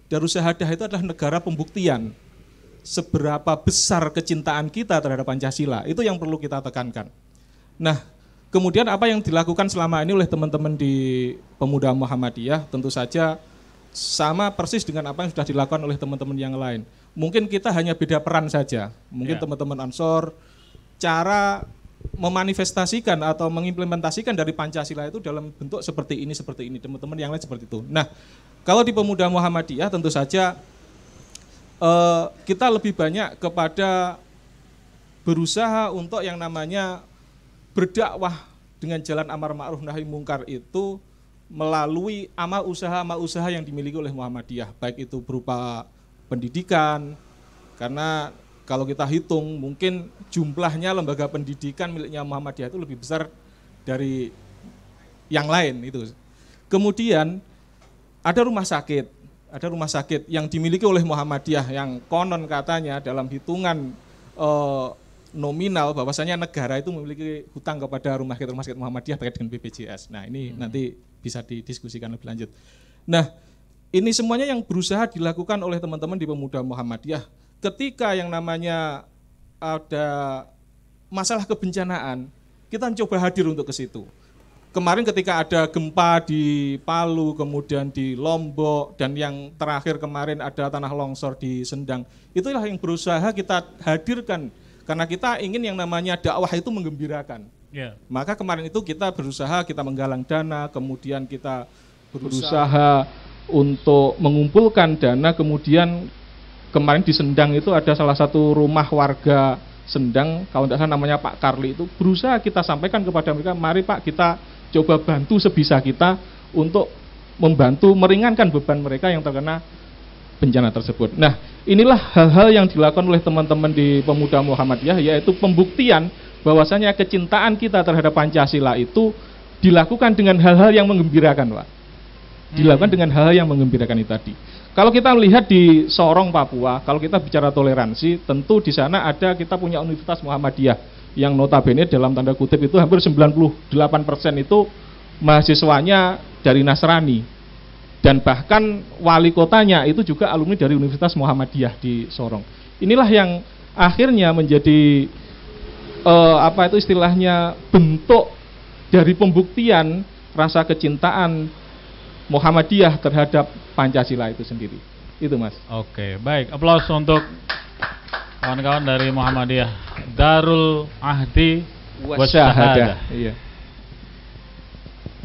Darus syahadah itu adalah negara pembuktian seberapa besar kecintaan kita terhadap Pancasila. Itu yang perlu kita tekankan. Nah, kemudian apa yang dilakukan selama ini oleh teman-teman di Pemuda Muhammadiyah tentu saja sama persis dengan apa yang sudah dilakukan oleh teman-teman yang lain. Mungkin kita hanya beda peran saja. Mungkin ya. teman-teman yeah. Ansor cara memanifestasikan atau mengimplementasikan dari Pancasila itu dalam bentuk seperti ini, seperti ini, teman-teman yang lain seperti itu. Nah, kalau di pemuda Muhammadiyah tentu saja eh, kita lebih banyak kepada berusaha untuk yang namanya berdakwah dengan jalan amar ma'ruf nahi mungkar itu melalui amal usaha amal usaha yang dimiliki oleh Muhammadiyah baik itu berupa pendidikan karena kalau kita hitung mungkin jumlahnya lembaga pendidikan miliknya Muhammadiyah itu lebih besar dari yang lain itu. Kemudian ada rumah sakit, ada rumah sakit yang dimiliki oleh Muhammadiyah yang konon katanya dalam hitungan e, nominal bahwasanya negara itu memiliki hutang kepada rumah sakit rumah sakit Muhammadiyah terkait dengan BPJS. Nah, ini hmm. nanti bisa didiskusikan lebih lanjut. Nah, ini semuanya yang berusaha dilakukan oleh teman-teman di pemuda Muhammadiyah ketika yang namanya ada masalah kebencanaan, kita coba hadir untuk ke situ. Kemarin ketika ada gempa di Palu, kemudian di Lombok, dan yang terakhir kemarin ada tanah longsor di Sendang, itulah yang berusaha kita hadirkan karena kita ingin yang namanya dakwah itu menggembirakan. Yeah. Maka kemarin itu kita berusaha kita menggalang dana, kemudian kita berusaha, berusaha untuk mengumpulkan dana, kemudian kemarin di Sendang itu ada salah satu rumah warga Sendang, kalau tidak salah namanya Pak Karli itu berusaha kita sampaikan kepada mereka, mari Pak kita coba bantu sebisa kita untuk membantu meringankan beban mereka yang terkena bencana tersebut. Nah, inilah hal-hal yang dilakukan oleh teman-teman di Pemuda Muhammadiyah yaitu pembuktian bahwasanya kecintaan kita terhadap Pancasila itu dilakukan dengan hal-hal yang mengembirakan, Pak. Dilakukan hmm. dengan hal-hal yang mengembirakan itu tadi. Kalau kita lihat di Sorong Papua, kalau kita bicara toleransi, tentu di sana ada kita punya Universitas Muhammadiyah yang notabene dalam tanda kutip itu hampir 98% persen itu mahasiswanya dari Nasrani dan bahkan wali kotanya itu juga alumni dari Universitas Muhammadiyah di Sorong. Inilah yang akhirnya menjadi eh, apa itu istilahnya bentuk dari pembuktian rasa kecintaan Muhammadiyah terhadap Pancasila itu sendiri. Itu Mas. Oke, baik. Aplaus untuk kawan-kawan dari Muhammadiyah Darul Ahdi Wasyahadah. Iya.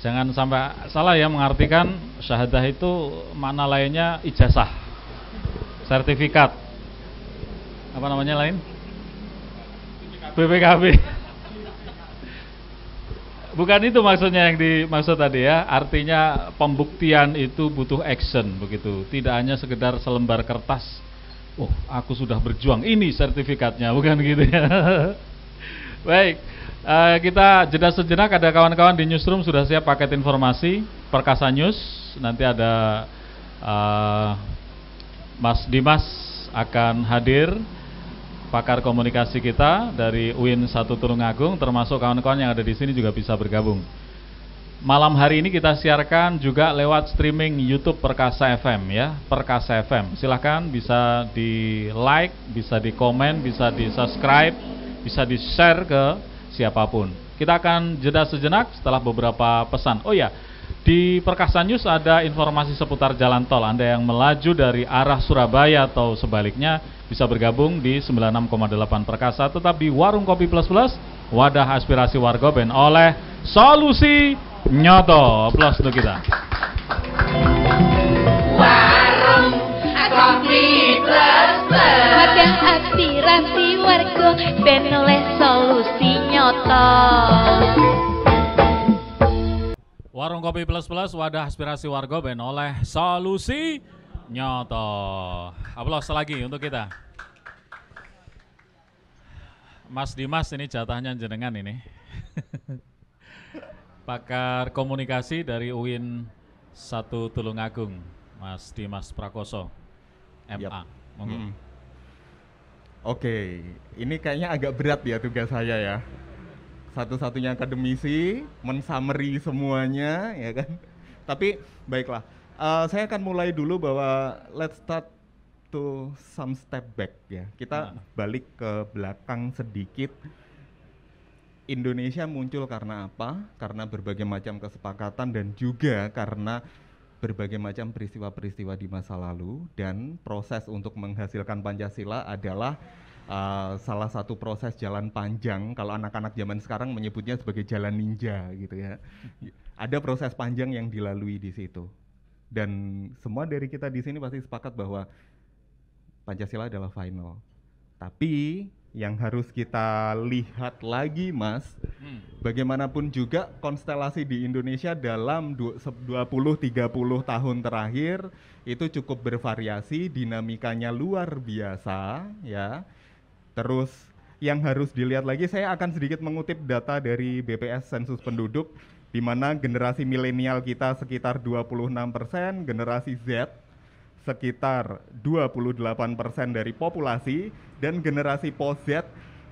Jangan sampai salah ya mengartikan syahadah itu makna lainnya ijazah. Sertifikat. Apa namanya lain? BPKB bukan itu maksudnya yang dimaksud tadi ya. Artinya pembuktian itu butuh action begitu. Tidak hanya sekedar selembar kertas. Oh, aku sudah berjuang. Ini sertifikatnya, bukan gitu ya. <laughs> Baik, uh, kita jeda sejenak. Ada kawan-kawan di newsroom sudah siap paket informasi Perkasa News. Nanti ada uh, Mas Dimas akan hadir pakar komunikasi kita dari UIN 1 Agung, termasuk kawan-kawan yang ada di sini juga bisa bergabung. Malam hari ini kita siarkan juga lewat streaming YouTube Perkasa FM ya, Perkasa FM. Silahkan bisa di like, bisa di komen, bisa di subscribe, bisa di share ke siapapun. Kita akan jeda sejenak setelah beberapa pesan. Oh ya, di Perkasa News ada informasi seputar jalan tol. Anda yang melaju dari arah Surabaya atau sebaliknya bisa bergabung di 96,8 Perkasa tetap di Warung Kopi Plus Plus wadah aspirasi warga ben oleh solusi nyoto plus untuk kita Warung Kopi Plus Plus wadah aspirasi warga ben oleh solusi nyoto Warung Kopi Plus Plus wadah aspirasi warga ben oleh solusi Nyoto. Aplaus lagi untuk kita. Mas Dimas ini jatahnya jenengan ini. <laughs> Pakar komunikasi dari UIN satu Tulungagung, Mas Dimas Prakoso, MA. Yep. Hmm. Oke, ini kayaknya agak berat ya tugas saya ya. Satu-satunya akademisi, mensummary semuanya ya kan. Tapi baiklah, uh, saya akan mulai dulu bahwa let's start to some step back ya. Kita nah. balik ke belakang sedikit. Indonesia muncul karena apa? Karena berbagai macam kesepakatan dan juga karena berbagai macam peristiwa-peristiwa di masa lalu dan proses untuk menghasilkan Pancasila adalah uh, salah satu proses jalan panjang kalau anak-anak zaman sekarang menyebutnya sebagai jalan ninja gitu ya. Ada proses panjang yang dilalui di situ dan semua dari kita di sini pasti sepakat bahwa Pancasila adalah final. Tapi yang harus kita lihat lagi mas hmm. bagaimanapun juga konstelasi di Indonesia dalam 20-30 tahun terakhir itu cukup bervariasi dinamikanya luar biasa ya terus yang harus dilihat lagi saya akan sedikit mengutip data dari BPS Sensus Penduduk di mana generasi milenial kita sekitar 26%, generasi Z sekitar 28% dari populasi dan generasi post Z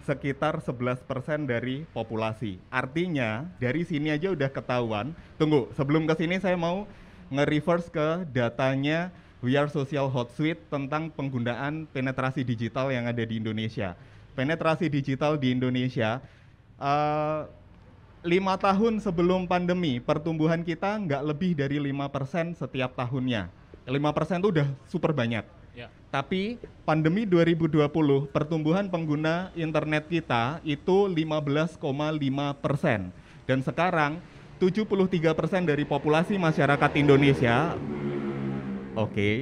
sekitar 11% dari populasi. Artinya dari sini aja udah ketahuan. Tunggu, sebelum ke sini saya mau nge-reverse ke datanya We Are Social Hot Suite tentang penggunaan penetrasi digital yang ada di Indonesia. Penetrasi digital di Indonesia uh, lima tahun sebelum pandemi pertumbuhan kita nggak lebih dari lima persen setiap tahunnya. Lima persen itu udah super banyak. Ya. Tapi pandemi 2020 pertumbuhan pengguna internet kita itu 15,5 persen dan sekarang 73 persen dari populasi masyarakat Indonesia, oke, okay,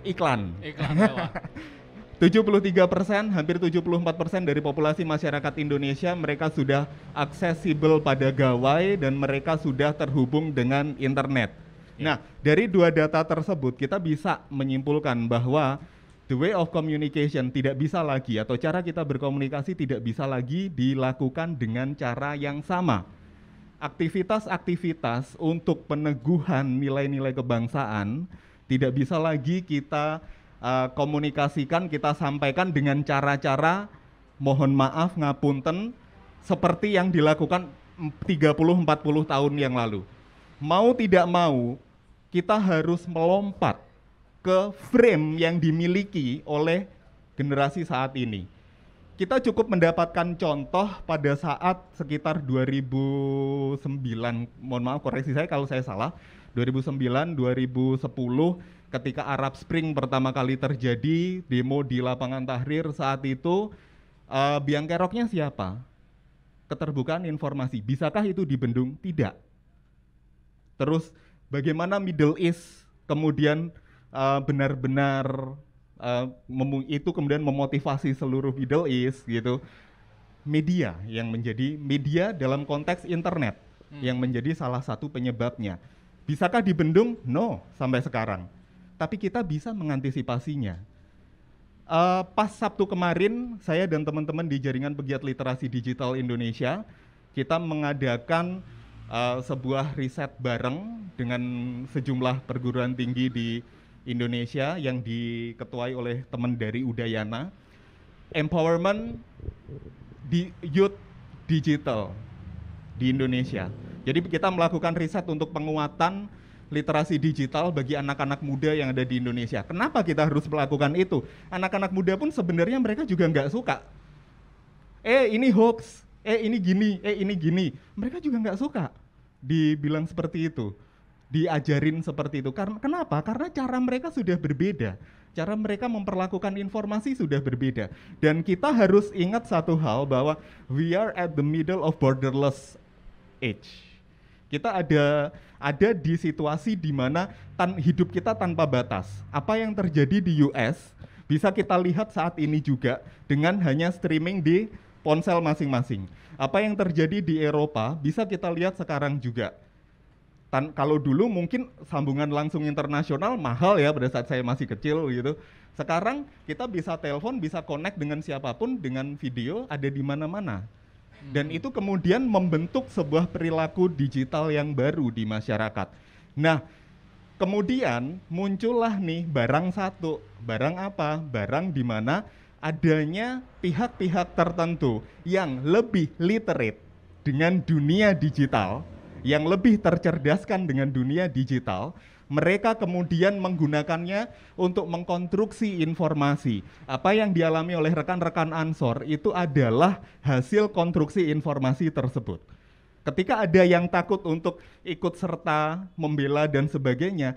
iklan. Iklan ya, <laughs> 73%, persen hampir 74% persen dari populasi masyarakat Indonesia mereka sudah aksesibel pada gawai dan mereka sudah terhubung dengan internet. Yeah. Nah, dari dua data tersebut kita bisa menyimpulkan bahwa the way of communication tidak bisa lagi atau cara kita berkomunikasi tidak bisa lagi dilakukan dengan cara yang sama. Aktivitas-aktivitas untuk peneguhan nilai-nilai kebangsaan tidak bisa lagi kita Eh, komunikasikan, kita sampaikan dengan cara-cara mohon maaf ngapunten seperti yang dilakukan 30 40 tahun yang lalu. Mau tidak mau kita harus melompat ke frame yang dimiliki oleh generasi saat ini. Kita cukup mendapatkan contoh pada saat sekitar 2009, mohon maaf koreksi saya kalau saya salah, 2009, 2010 ketika Arab Spring pertama kali terjadi demo di lapangan Tahrir saat itu uh, biang keroknya siapa? Keterbukaan informasi. Bisakah itu dibendung? Tidak. Terus bagaimana Middle East kemudian eh, benar-benar uh, uh itu kemudian memotivasi seluruh Middle East gitu. Media yang menjadi media dalam konteks internet hmm. yang menjadi salah satu penyebabnya. Bisakah dibendung? No, sampai sekarang tapi kita bisa mengantisipasinya. Uh, pas Sabtu kemarin, saya dan teman-teman di jaringan pegiat literasi digital Indonesia, kita mengadakan uh, sebuah riset bareng dengan sejumlah perguruan tinggi di Indonesia yang diketuai oleh teman dari Udayana. Empowerment di youth digital di Indonesia. Jadi kita melakukan riset untuk penguatan literasi digital bagi anak-anak muda yang ada di Indonesia. Kenapa kita harus melakukan itu? Anak-anak muda pun sebenarnya mereka juga nggak suka. Eh ini hoax, eh ini gini, eh ini gini. Mereka juga nggak suka dibilang seperti itu, diajarin seperti itu. Karena kenapa? Karena cara mereka sudah berbeda. Cara mereka memperlakukan informasi sudah berbeda. Dan kita harus ingat satu hal bahwa we are at the middle of borderless age kita ada ada di situasi di mana tan hidup kita tanpa batas. Apa yang terjadi di US bisa kita lihat saat ini juga dengan hanya streaming di ponsel masing-masing. Apa yang terjadi di Eropa bisa kita lihat sekarang juga. Tan kalau dulu mungkin sambungan langsung internasional mahal ya pada saat saya masih kecil gitu. Sekarang kita bisa telepon, bisa connect dengan siapapun dengan video ada di mana-mana dan hmm. itu kemudian membentuk sebuah perilaku digital yang baru di masyarakat. Nah, kemudian muncullah nih barang satu, barang apa? Barang di mana adanya pihak-pihak tertentu yang lebih literate dengan dunia digital, yang lebih tercerdaskan dengan dunia digital mereka kemudian menggunakannya untuk mengkonstruksi informasi. Apa yang dialami oleh rekan-rekan Ansor itu adalah hasil konstruksi informasi tersebut. Ketika ada yang takut untuk ikut serta membela dan sebagainya,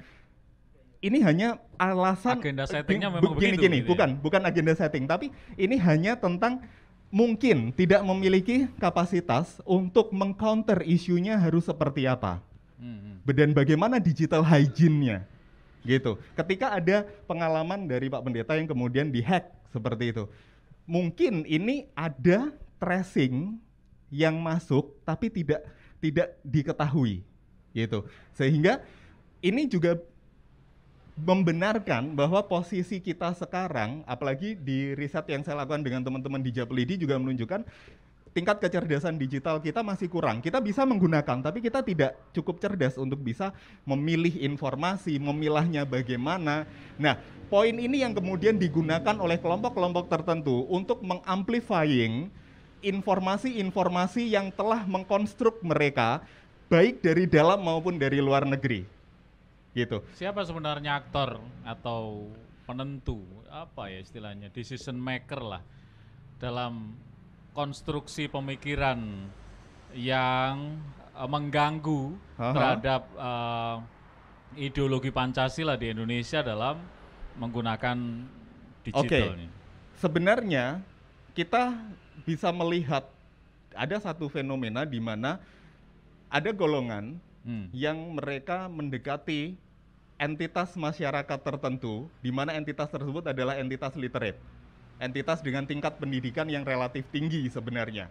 ini hanya alasan agenda settingnya memang gini, begitu. Gini, ya? gitu bukan, ya? bukan agenda setting, tapi ini hanya tentang mungkin tidak memiliki kapasitas untuk mengcounter isunya harus seperti apa hmm. hmm. dan bagaimana digital hygiene-nya gitu. Ketika ada pengalaman dari Pak Pendeta yang kemudian dihack seperti itu, mungkin ini ada tracing yang masuk tapi tidak tidak diketahui gitu. Sehingga ini juga membenarkan bahwa posisi kita sekarang, apalagi di riset yang saya lakukan dengan teman-teman di Japlidi juga menunjukkan tingkat kecerdasan digital kita masih kurang. Kita bisa menggunakan, tapi kita tidak cukup cerdas untuk bisa memilih informasi, memilahnya bagaimana. Nah, poin ini yang kemudian digunakan oleh kelompok-kelompok tertentu untuk mengamplifying informasi-informasi yang telah mengkonstruk mereka baik dari dalam maupun dari luar negeri. Gitu. Siapa sebenarnya aktor atau penentu apa ya istilahnya decision maker lah dalam konstruksi pemikiran yang uh, mengganggu Aha. terhadap uh, ideologi Pancasila di Indonesia dalam menggunakan digital okay. ini. Sebenarnya kita bisa melihat ada satu fenomena di mana ada golongan hmm. yang mereka mendekati entitas masyarakat tertentu di mana entitas tersebut adalah entitas literate entitas dengan tingkat pendidikan yang relatif tinggi sebenarnya.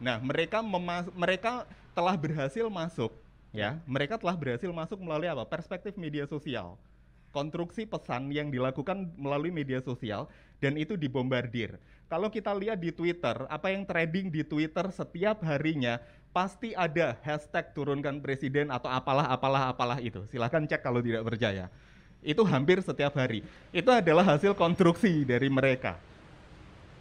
Nah, mereka mereka telah berhasil masuk ya, ya. Mereka telah berhasil masuk melalui apa? Perspektif media sosial. Konstruksi pesan yang dilakukan melalui media sosial dan itu dibombardir. Kalau kita lihat di Twitter, apa yang trending di Twitter setiap harinya pasti ada hashtag turunkan presiden atau apalah apalah apalah itu. Silahkan cek kalau tidak percaya. Itu hampir setiap hari. Itu adalah hasil konstruksi dari mereka.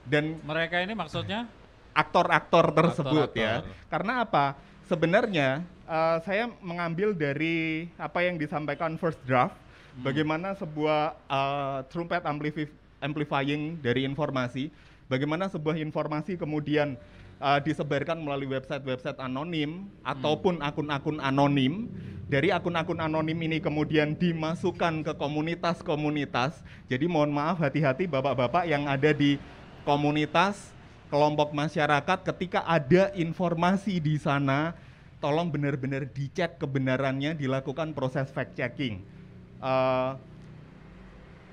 Dan mereka ini maksudnya aktor-aktor tersebut aktor, ya. Karena apa? Sebenarnya uh, saya mengambil dari apa yang disampaikan first draft, hmm. bagaimana sebuah uh, trumpet amplifi amplifying dari informasi, bagaimana sebuah informasi kemudian uh, disebarkan melalui website-website anonim hmm. ataupun akun-akun anonim. Dari akun-akun anonim ini kemudian dimasukkan ke komunitas-komunitas. Jadi mohon maaf hati-hati bapak-bapak yang ada di komunitas, kelompok masyarakat ketika ada informasi di sana tolong benar-benar dicek kebenarannya, dilakukan proses fact checking. Uh, eh,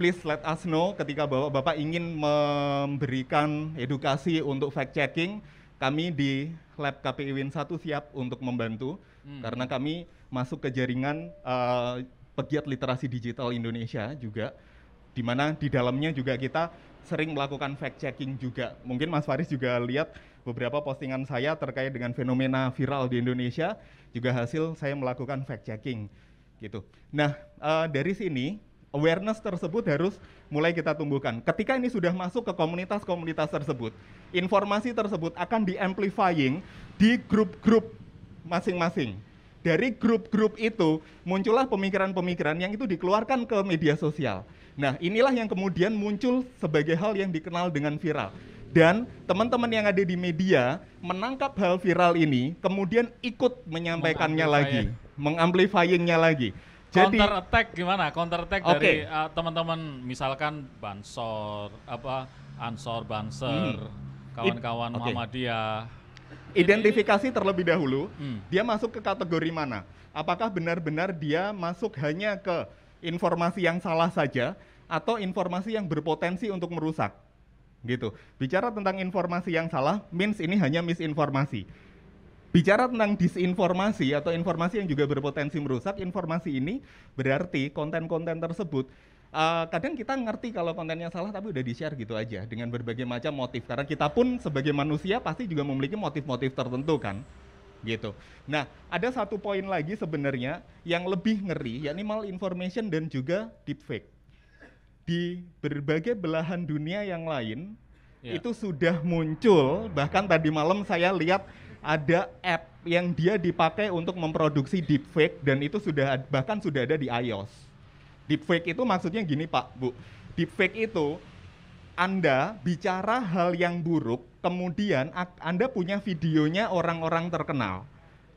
please let us know ketika bapak-bapak ingin memberikan edukasi untuk fact checking, kami di lab KPI Win 1 siap untuk membantu hmm. karena kami masuk ke jaringan uh, pegiat literasi digital Indonesia juga, di mana di dalamnya juga kita sering melakukan fact checking juga. Mungkin Mas Faris juga lihat beberapa postingan saya terkait dengan fenomena viral di Indonesia, juga hasil saya melakukan fact checking gitu. Nah, uh, dari sini awareness tersebut harus mulai kita tumbuhkan. Ketika ini sudah masuk ke komunitas-komunitas tersebut, informasi tersebut akan di-amplifying di grup-grup masing-masing. Dari grup-grup itu muncullah pemikiran-pemikiran yang itu dikeluarkan ke media sosial. Nah, inilah yang kemudian muncul sebagai hal yang dikenal dengan viral. Dan teman-teman yang ada di media menangkap hal viral ini, kemudian ikut menyampaikannya lagi, mengamplifyingnya lagi. Jadi, counter attack gimana? Counter attack okay. dari uh, teman-teman misalkan Bansor, apa Ansor, Banser, hmm. kawan-kawan okay. Muhammadiyah. Identifikasi terlebih dahulu, hmm. dia masuk ke kategori mana? Apakah benar-benar dia masuk hanya ke informasi yang salah saja atau informasi yang berpotensi untuk merusak. Gitu. Bicara tentang informasi yang salah means ini hanya misinformasi. Bicara tentang disinformasi atau informasi yang juga berpotensi merusak, informasi ini berarti konten-konten tersebut uh, kadang kita ngerti kalau kontennya salah tapi udah di-share gitu aja dengan berbagai macam motif karena kita pun sebagai manusia pasti juga memiliki motif-motif tertentu kan gitu. Nah, ada satu poin lagi sebenarnya yang lebih ngeri yakni malinformation dan juga deepfake di berbagai belahan dunia yang lain yeah. itu sudah muncul bahkan tadi malam saya lihat ada app yang dia dipakai untuk memproduksi deepfake dan itu sudah bahkan sudah ada di iOS. Deepfake itu maksudnya gini Pak, Bu. Deepfake itu anda bicara hal yang buruk, kemudian Anda punya videonya orang-orang terkenal.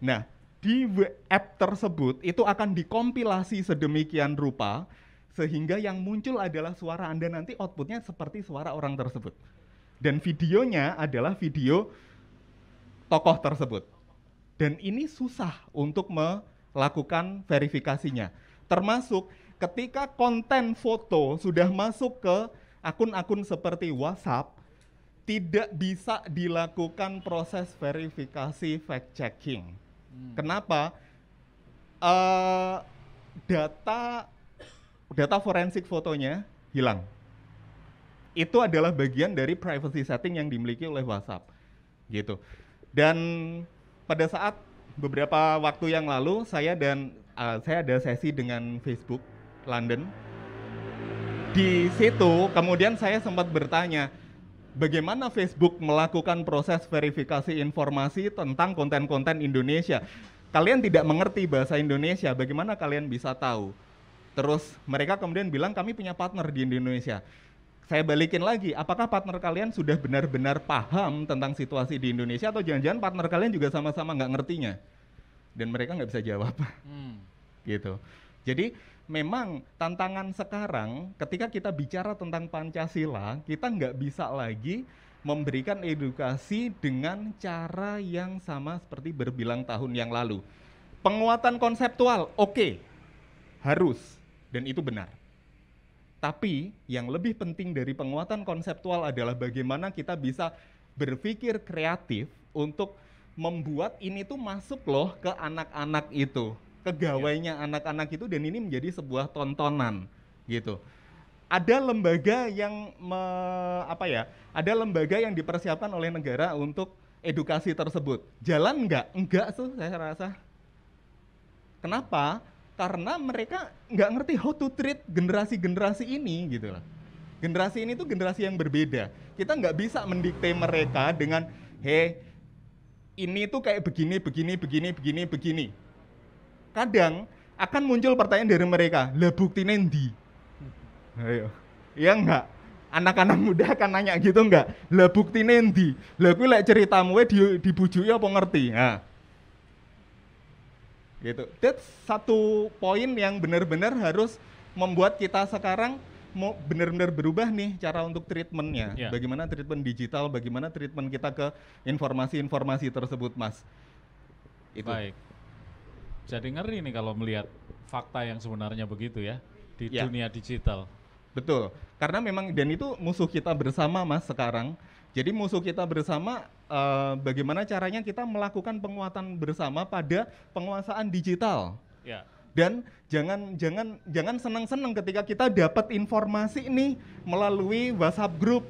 Nah, di app tersebut itu akan dikompilasi sedemikian rupa sehingga yang muncul adalah suara Anda nanti outputnya seperti suara orang tersebut. Dan videonya adalah video tokoh tersebut. Dan ini susah untuk melakukan verifikasinya. Termasuk ketika konten foto sudah masuk ke akun-akun seperti WhatsApp, tidak bisa dilakukan proses verifikasi fact checking. Hmm. Kenapa? Uh, data data forensik fotonya hilang. Itu adalah bagian dari privacy setting yang dimiliki oleh WhatsApp. Gitu. Dan pada saat beberapa waktu yang lalu saya dan uh, saya ada sesi dengan Facebook London. Di situ kemudian saya sempat bertanya, bagaimana Facebook melakukan proses verifikasi informasi tentang konten-konten Indonesia? Kalian tidak mengerti bahasa Indonesia, bagaimana kalian bisa tahu? Terus mereka kemudian bilang kami punya partner di Indonesia. Saya balikin lagi, apakah partner kalian sudah benar-benar paham tentang situasi di Indonesia atau jangan-jangan partner kalian juga sama-sama nggak ngertinya? Dan mereka nggak bisa jawab. Hmm. <laughs> Gitu. Jadi memang tantangan sekarang ketika kita bicara tentang Pancasila, kita nggak bisa lagi memberikan edukasi dengan cara yang sama seperti berbilang tahun yang lalu. Penguatan konseptual, oke, okay. harus dan itu benar. Tapi yang lebih penting dari penguatan konseptual adalah bagaimana kita bisa berpikir kreatif untuk membuat ini tuh masuk loh ke anak-anak itu, ke gawainya iya. anak-anak ya. itu dan ini menjadi sebuah tontonan gitu. Ada lembaga yang me, apa ya? Ada lembaga yang dipersiapkan oleh negara untuk edukasi tersebut. Jalan nggak? nggak tuh saya rasa. Kenapa? karena mereka nggak ngerti how to treat generasi-generasi ini gitu loh. Generasi ini tuh generasi yang berbeda. Kita nggak bisa mendikte mereka dengan he ini tuh kayak begini, begini, begini, begini, begini. Kadang akan muncul pertanyaan dari mereka, lah bukti nendi? Ayo, iya enggak? Anak-anak muda akan nanya gitu enggak? Lah bukti nendi? Lah gue lek ceritamu e di dibujuki apa ngerti? Nah, gitu. That's satu poin yang benar-benar harus membuat kita sekarang mau benar-benar berubah nih cara untuk treatmentnya. Yeah. Bagaimana treatment digital, bagaimana treatment kita ke informasi-informasi tersebut, Mas. Itu. Baik. Jadi ngeri nih kalau melihat fakta yang sebenarnya begitu ya di yeah. dunia digital. Betul. Karena memang dan itu musuh kita bersama, Mas, sekarang. Jadi musuh kita bersama uh, bagaimana caranya kita melakukan penguatan bersama pada penguasaan digital. Ya. Dan jangan jangan jangan senang-senang ketika kita dapat informasi nih melalui WhatsApp grup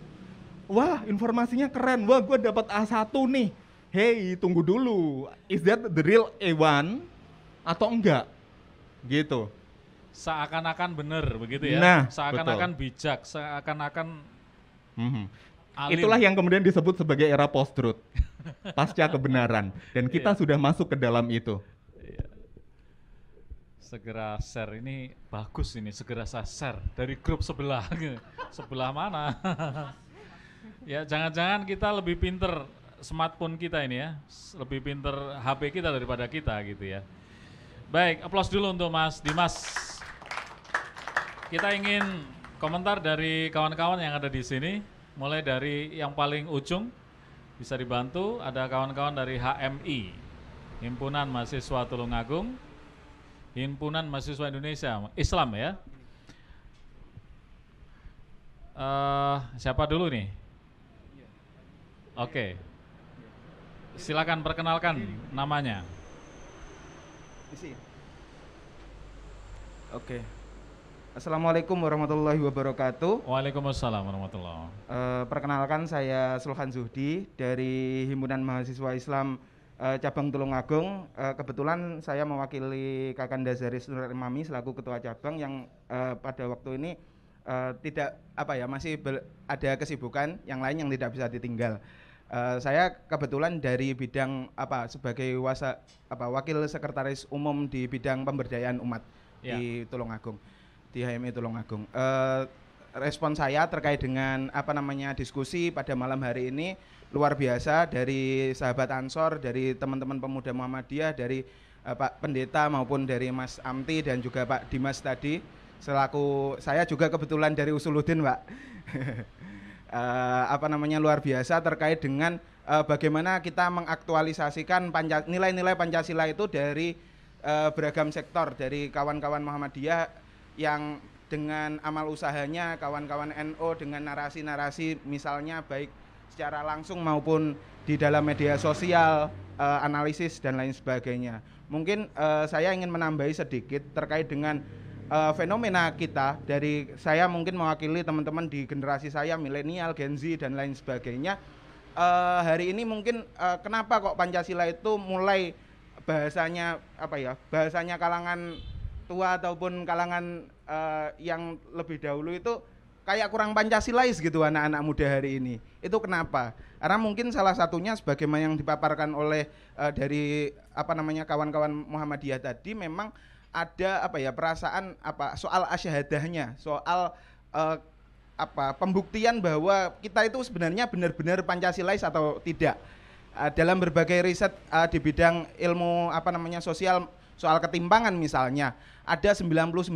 Wah, informasinya keren. Wah, gue dapat A1 nih. Hey, tunggu dulu. Is that the real A1 atau enggak? Gitu. Seakan-akan benar begitu ya. Nah, seakan-akan bijak, seakan-akan Mm -hmm. Alim. Itulah yang kemudian disebut sebagai era post truth. <laughs> Pasca kebenaran dan kita yeah. sudah masuk ke dalam itu. Iya. Segera share ini bagus ini segera saya share dari grup sebelah. <laughs> sebelah mana? <laughs> ya, jangan-jangan kita lebih pinter smartphone kita ini ya. Lebih pinter HP kita daripada kita gitu ya. Baik, aplaus dulu untuk Mas Dimas. Kita ingin komentar dari kawan-kawan yang ada di sini mulai dari yang paling ujung bisa dibantu ada kawan-kawan dari HMI Himpunan Mahasiswa Tulungagung Himpunan Mahasiswa Indonesia Islam ya uh, siapa dulu nih oke okay. silakan perkenalkan namanya oke okay. Assalamualaikum warahmatullahi wabarakatuh. Waalaikumsalam warahmatullahi wabarakatuh. Uh, perkenalkan saya Sulhan Zuhdi dari Himpunan Mahasiswa Islam uh, Cabang Tulungagung. Uh, kebetulan saya mewakili Kakanda Zaris Nur Imami selaku ketua cabang yang uh, pada waktu ini uh, tidak apa ya masih ada kesibukan yang lain yang tidak bisa ditinggal. Uh, saya kebetulan dari bidang apa sebagai wasa apa wakil sekretaris umum di bidang pemberdayaan umat ya. di Tulungagung di HMI Tulungagung. Uh, respon saya terkait dengan apa namanya diskusi pada malam hari ini luar biasa dari sahabat Ansor, dari teman-teman pemuda Muhammadiyah, dari uh, Pak Pendeta maupun dari Mas Amti dan juga Pak Dimas tadi selaku saya juga kebetulan dari Usuludin, Pak. uh, <laughs> apa namanya luar biasa terkait dengan uh, bagaimana kita mengaktualisasikan nilai-nilai Pancasila itu dari beragam sektor dari kawan-kawan Muhammadiyah yang dengan amal usahanya kawan-kawan NO dengan narasi-narasi misalnya baik secara langsung maupun di dalam media sosial uh, analisis dan lain sebagainya. Mungkin uh, saya ingin menambahi sedikit terkait dengan uh, fenomena kita dari saya mungkin mewakili teman-teman di generasi saya milenial, Gen Z dan lain sebagainya. Uh, hari ini mungkin uh, kenapa kok Pancasila itu mulai bahasanya apa ya? Bahasanya kalangan tua ataupun kalangan uh, yang lebih dahulu itu kayak kurang Pancasilais gitu anak-anak muda hari ini. Itu kenapa? Karena mungkin salah satunya sebagaimana yang dipaparkan oleh uh, dari apa namanya kawan-kawan Muhammadiyah tadi memang ada apa ya perasaan apa soal asyhadahnya, soal uh, apa pembuktian bahwa kita itu sebenarnya benar-benar Pancasilais atau tidak. Uh, dalam berbagai riset uh, di bidang ilmu apa namanya sosial Soal ketimpangan misalnya, ada 99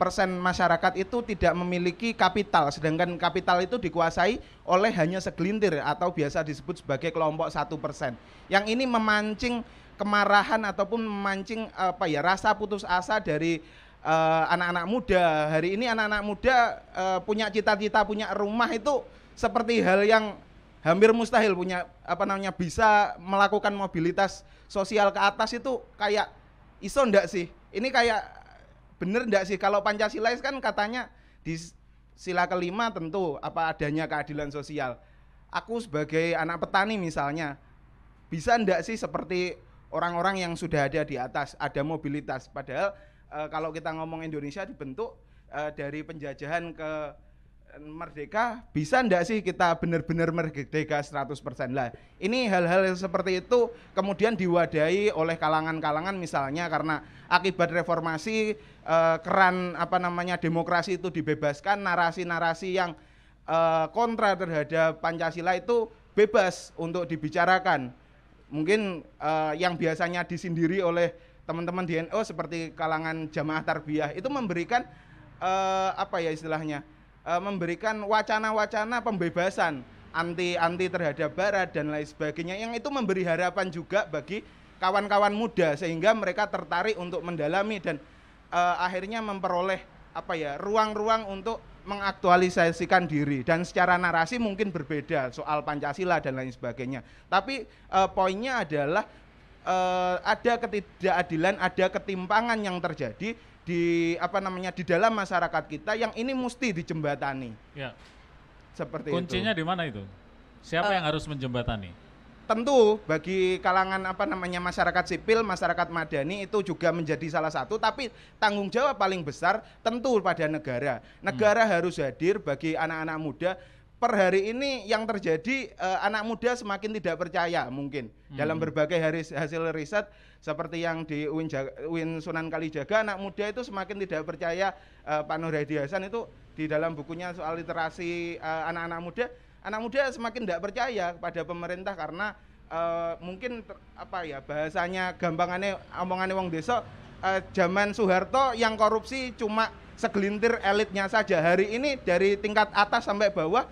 persen masyarakat itu tidak memiliki kapital, sedangkan kapital itu dikuasai oleh hanya segelintir atau biasa disebut sebagai kelompok satu persen. Yang ini memancing kemarahan ataupun memancing apa ya rasa putus asa dari eh, anak-anak uh, muda. Hari ini anak-anak muda uh, punya cita-cita, punya rumah itu seperti hal yang hampir mustahil punya apa namanya bisa melakukan mobilitas sosial ke atas itu kayak iso ndak sih ini kayak bener ndak sih kalau Pancasila kan katanya di sila kelima tentu apa adanya keadilan sosial aku sebagai anak petani misalnya bisa ndak sih seperti orang-orang yang sudah ada di atas ada mobilitas padahal e, kalau kita ngomong Indonesia dibentuk e, dari penjajahan ke merdeka bisa ndak sih kita benar-benar merdeka 100% lah ini hal-hal seperti itu kemudian diwadahi oleh kalangan-kalangan misalnya karena akibat reformasi eh, keran apa namanya demokrasi itu dibebaskan narasi-narasi yang eh, kontra terhadap Pancasila itu bebas untuk dibicarakan mungkin eh, yang biasanya disindiri oleh teman-teman DNO seperti kalangan jamaah tarbiyah itu memberikan eh, apa ya istilahnya Eh, memberikan wacana-wacana pembebasan anti-anti terhadap barat dan lain sebagainya yang itu memberi harapan juga bagi kawan-kawan muda sehingga mereka tertarik untuk mendalami dan uh, akhirnya memperoleh apa ya ruang-ruang untuk mengaktualisasikan diri dan secara narasi mungkin berbeda soal Pancasila dan lain sebagainya. Tapi uh, poinnya adalah uh, ada ketidakadilan, ada ketimpangan yang terjadi di apa namanya di dalam masyarakat kita yang ini mesti dijembatani. Ya. Seperti Kuncinya itu. Kuncinya di mana itu? Siapa uh, yang harus menjembatani? Tentu bagi kalangan apa namanya masyarakat sipil, masyarakat madani itu juga menjadi salah satu tapi tanggung jawab paling besar tentu pada negara. Negara hmm. harus hadir bagi anak-anak muda per hari ini yang terjadi uh, anak muda semakin tidak percaya mungkin hmm. dalam berbagai hari, hasil riset seperti yang di UIN, Jaga, UIN Sunan Kalijaga anak muda itu semakin tidak percaya uh, Pak Nur Hadi Hasan itu di dalam bukunya soal literasi anak eh, anak-anak muda anak muda semakin tidak percaya pada pemerintah karena uh, mungkin ter, apa ya bahasanya gampangannya omongannya wong desa uh, zaman Soeharto yang korupsi cuma segelintir elitnya saja hari ini dari tingkat atas sampai bawah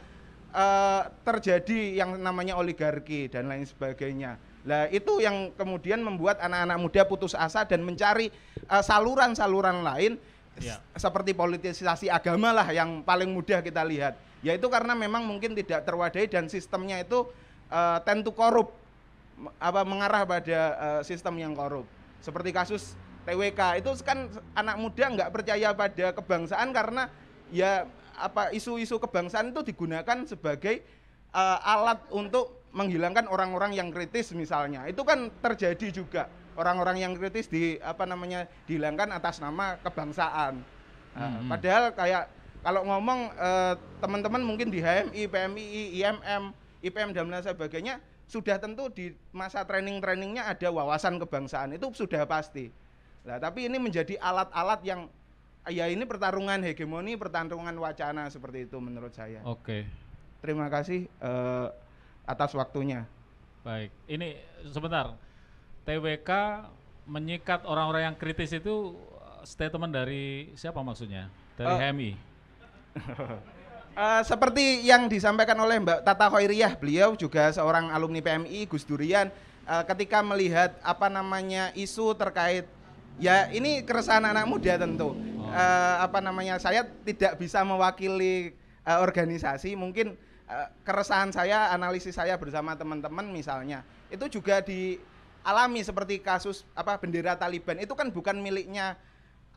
uh, terjadi yang namanya oligarki dan lain sebagainya. Nah, itu yang kemudian membuat anak-anak muda putus asa dan mencari eh, saluran-saluran uh, lain ya. seperti politisasi agama lah yang paling mudah kita lihat. Yaitu karena memang mungkin tidak terwadai dan sistemnya itu uh, eh, tentu korup apa mengarah pada uh, sistem yang korup. Seperti kasus TWK itu kan anak muda nggak percaya pada kebangsaan karena ya apa isu-isu kebangsaan itu digunakan sebagai uh, alat untuk menghilangkan orang-orang yang kritis misalnya. Itu kan terjadi juga orang-orang yang kritis di apa namanya dihilangkan atas nama kebangsaan. Nah, hmm, hmm. Padahal kayak kalau ngomong eh, teman-teman mungkin di HMI, PMI, IMM, IPM dan lain sebagainya sudah tentu di masa training-trainingnya ada wawasan kebangsaan itu sudah pasti. Nah, tapi ini menjadi alat-alat yang ya ini pertarungan hegemoni, pertarungan wacana seperti itu menurut saya. Oke. Okay. Terima kasih uh, atas waktunya. Baik, ini sebentar. TWK menyikat orang-orang yang kritis itu eh, statement dari siapa maksudnya? Dari uh, eh, HMI. uh, <laughs> seperti yang disampaikan oleh Mbak Tata Khairiyah, beliau juga seorang alumni PMI Gus Durian uh, ketika melihat apa namanya isu terkait ya ini keresahan anak muda tentu uh, apa namanya saya tidak bisa mewakili uh, organisasi mungkin uh, keresahan saya analisis saya bersama teman-teman misalnya itu juga dialami seperti kasus apa bendera Taliban itu kan bukan miliknya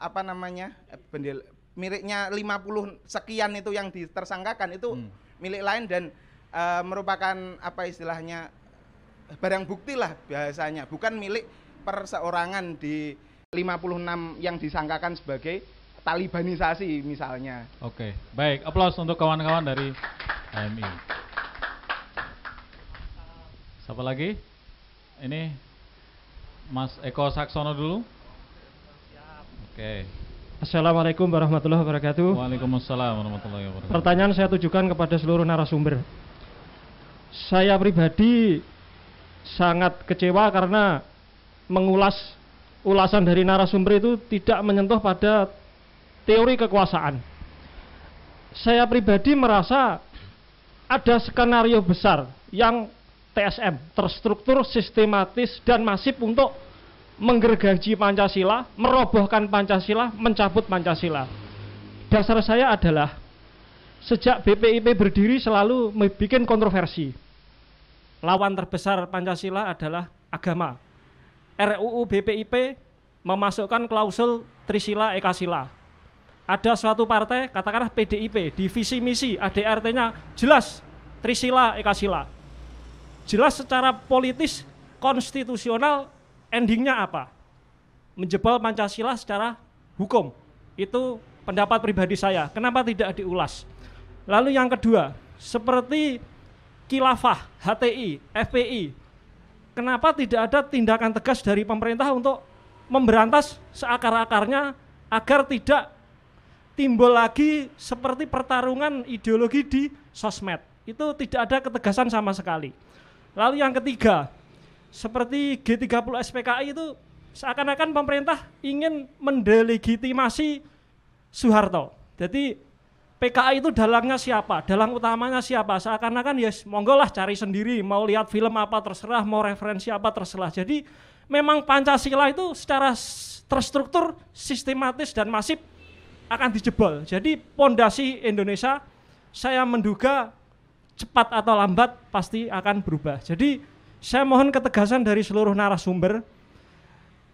apa namanya bendera miliknya 50 sekian itu yang ditersangkakan itu hmm. milik lain dan uh, merupakan apa istilahnya barang bukti lah biasanya bukan milik perseorangan di 56 yang disangkakan sebagai talibanisasi misalnya. Oke, baik. Aplaus untuk kawan-kawan dari HMI. Siapa lagi? Ini Mas Eko Saksono dulu. Oke. Assalamualaikum warahmatullahi wabarakatuh. Waalaikumsalam warahmatullahi wabarakatuh. Pertanyaan saya tujukan kepada seluruh narasumber. Saya pribadi sangat kecewa karena mengulas ulasan dari narasumber itu tidak menyentuh pada teori kekuasaan. Saya pribadi merasa ada skenario besar yang TSM terstruktur, sistematis dan masif untuk menggergaji Pancasila, merobohkan Pancasila, mencabut Pancasila. Dasar saya adalah sejak BPIP berdiri selalu membuat kontroversi. Lawan terbesar Pancasila adalah agama. RUU BPIP memasukkan klausul Trisila Ekasila ada suatu partai katakanlah PDIP divisi misi ADRT-nya jelas Trisila eka sila, jelas secara politis konstitusional endingnya apa menjebol Pancasila secara hukum itu pendapat pribadi saya kenapa tidak diulas lalu yang kedua seperti kilafah HTI FPI kenapa tidak ada tindakan tegas dari pemerintah untuk memberantas seakar-akarnya agar tidak timbul lagi seperti pertarungan ideologi di sosmed. Itu tidak ada ketegasan sama sekali. Lalu yang ketiga, seperti G30 SPKI itu seakan-akan pemerintah ingin mendelegitimasi Soeharto. Jadi PKI itu dalangnya siapa, dalang utamanya siapa, seakan-akan yes, monggo cari sendiri, mau lihat film apa terserah, mau referensi apa terserah. Jadi memang Pancasila itu secara terstruktur, sistematis dan masif akan dijebol. Jadi pondasi Indonesia saya menduga cepat atau lambat pasti akan berubah. Jadi saya mohon ketegasan dari seluruh narasumber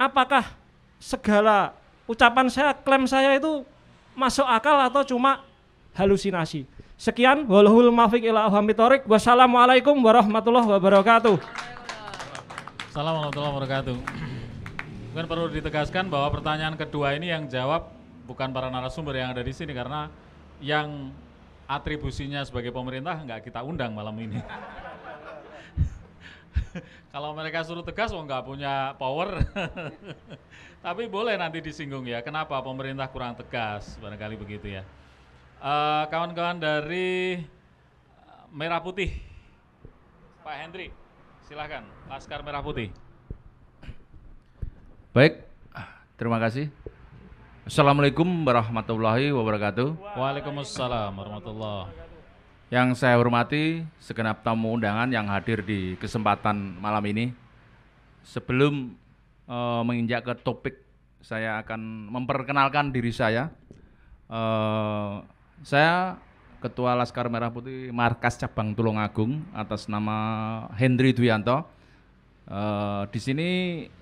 apakah segala ucapan saya, klaim saya itu masuk akal atau cuma halusinasi. Sekian, walhul mafiq ila alhamdulillah. Wassalamualaikum warahmatullahi wabarakatuh. Assalamualaikum warahmatullahi wabarakatuh. Mungkin perlu ditegaskan bahwa pertanyaan kedua ini yang jawab bukan para narasumber yang ada di sini karena yang atribusinya sebagai pemerintah nggak kita undang malam ini. <laughs> Kalau mereka suruh tegas, oh nggak punya power. <laughs> Tapi boleh nanti disinggung ya, kenapa pemerintah kurang tegas, barangkali begitu ya. kawan eh, kawan-kawan dari eh, Merah Putih, Pak Hendri, silahkan, Laskar Merah Putih. Baik, terima kasih. Assalamualaikum warahmatullahi wabarakatuh. Waalaikumsalam warahmatullahi Yang saya hormati segenap tamu undangan yang hadir di kesempatan malam ini. Sebelum uh, menginjak ke topik, saya akan memperkenalkan diri saya. Uh, saya Ketua Laskar Merah Putih Markas Cabang Tulungagung atas nama Hendri Dwianto. Uh, eh, di sini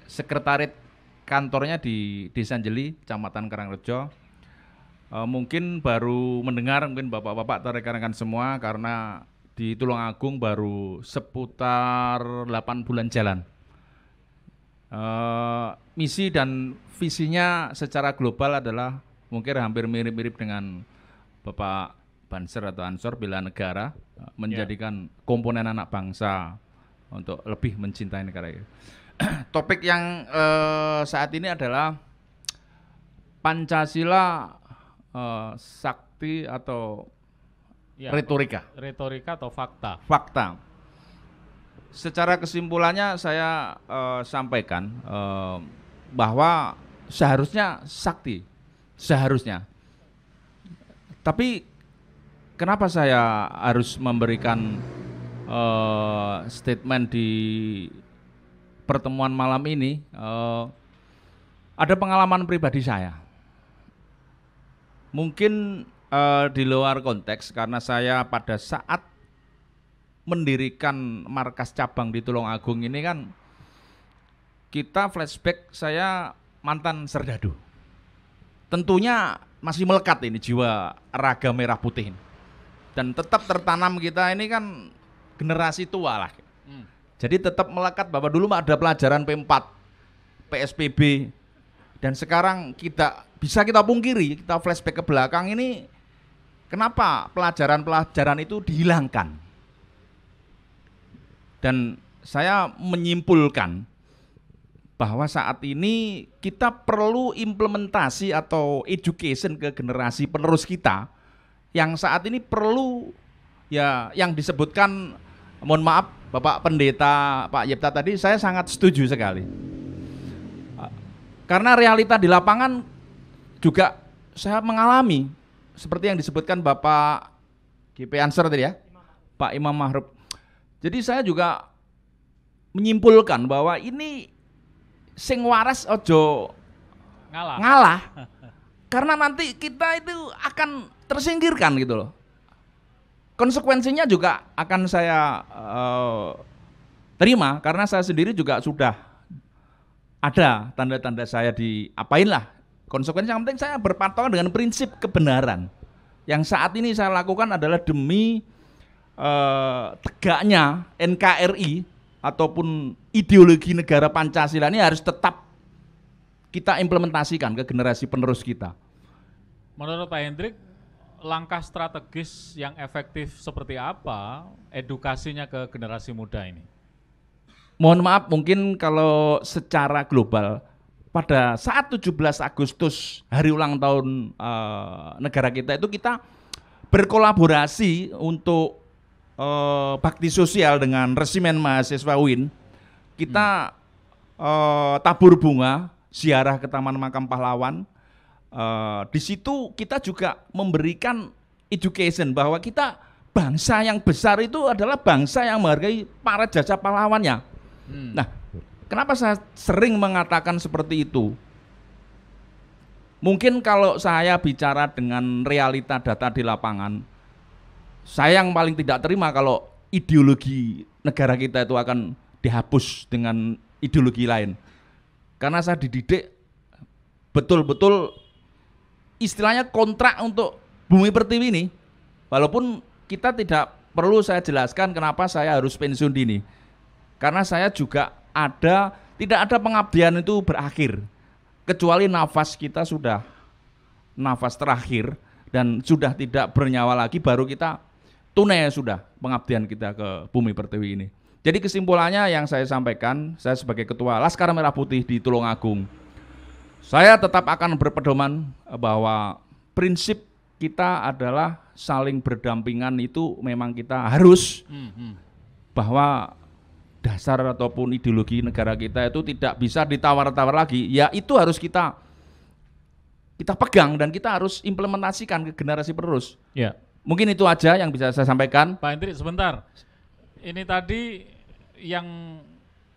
Sekretariat kantornya di Desa Jeli, Kecamatan Karangrejo. E, mungkin baru mendengar mungkin Bapak-bapak atau rekan-rekan semua karena di Tulungagung baru seputar 8 bulan jalan. E, misi dan visinya secara global adalah mungkin hampir mirip-mirip dengan Bapak Banser atau Ansor bila negara eh, menjadikan yeah. komponen anak bangsa untuk lebih mencintai negara itu. <clears throat> topik yang uh, saat ini adalah Pancasila uh, sakti atau ya, retorika. Retorika atau fakta. Fakta. Secara kesimpulannya saya uh, sampaikan uh, bahwa seharusnya sakti, seharusnya. Tapi kenapa saya harus memberikan uh, statement di pertemuan malam ini uh, ada pengalaman pribadi saya. Mungkin uh, di luar konteks karena saya pada saat mendirikan markas cabang di Tulungagung ini kan kita flashback saya mantan serdadu. Tentunya masih melekat ini jiwa raga merah putih ini. Dan tetap tertanam kita ini kan generasi tua lah. Jadi tetap melekat Bapak dulu ada pelajaran P4, PSBB, dan sekarang kita bisa kita pungkiri, kita flashback ke belakang ini kenapa pelajaran-pelajaran itu dihilangkan? Dan saya menyimpulkan bahwa saat ini kita perlu implementasi atau education ke generasi penerus kita yang saat ini perlu ya yang disebutkan mohon maaf Bapak Pendeta Pak Yepta tadi saya sangat setuju sekali. Karena realita di lapangan juga saya mengalami seperti yang disebutkan Bapak GP Answer tadi ya. Imam. Pak Imam Mahrub. Jadi saya juga menyimpulkan bahwa ini sing waras ojo ngalah. Ngalah. Karena nanti kita itu akan tersingkirkan gitu loh konsekuensinya juga akan saya uh, terima karena saya sendiri juga sudah ada tanda-tanda saya diapain lah konsekuensi yang penting saya berpatokan dengan prinsip kebenaran yang saat ini saya lakukan adalah demi uh, tegaknya NKRI ataupun ideologi negara Pancasila ini harus tetap kita implementasikan ke generasi penerus kita. Menurut Pak Hendrik, langkah strategis yang efektif seperti apa edukasinya ke generasi muda ini? Mohon maaf, mungkin kalau secara global pada saat 17 Agustus hari ulang tahun uh, negara kita itu kita berkolaborasi untuk uh, bakti sosial dengan resimen mahasiswa UIN. Kita hmm. uh, tabur bunga, ziarah ke Taman Makam Pahlawan, Eh, di situ kita juga memberikan education bahwa kita bangsa yang besar itu adalah bangsa yang menghargai para jasa pahlawannya. Hmm. Nah, kenapa saya sering mengatakan seperti itu? Mungkin kalau saya bicara dengan realita data di lapangan, saya yang paling tidak terima kalau ideologi negara kita itu akan dihapus dengan ideologi lain. Karena saya dididik betul-betul istilahnya kontrak untuk Bumi Pertiwi ini, walaupun kita tidak perlu saya jelaskan kenapa saya harus pensiun dini, karena saya juga ada tidak ada pengabdian itu berakhir, kecuali nafas kita sudah nafas terakhir dan sudah tidak bernyawa lagi, baru kita tunai sudah pengabdian kita ke Bumi Pertiwi ini. Jadi kesimpulannya yang saya sampaikan, saya sebagai ketua Laskar Merah Putih di Tulungagung, saya tetap akan berpedoman bahwa prinsip kita adalah saling berdampingan itu memang kita harus hmm, hmm. bahwa dasar ataupun ideologi negara kita itu tidak bisa ditawar-tawar lagi. Ya itu harus kita kita pegang dan kita harus implementasikan ke generasi penerus. Ya. Mungkin itu aja yang bisa saya sampaikan. Pak Hendrik sebentar. Ini tadi yang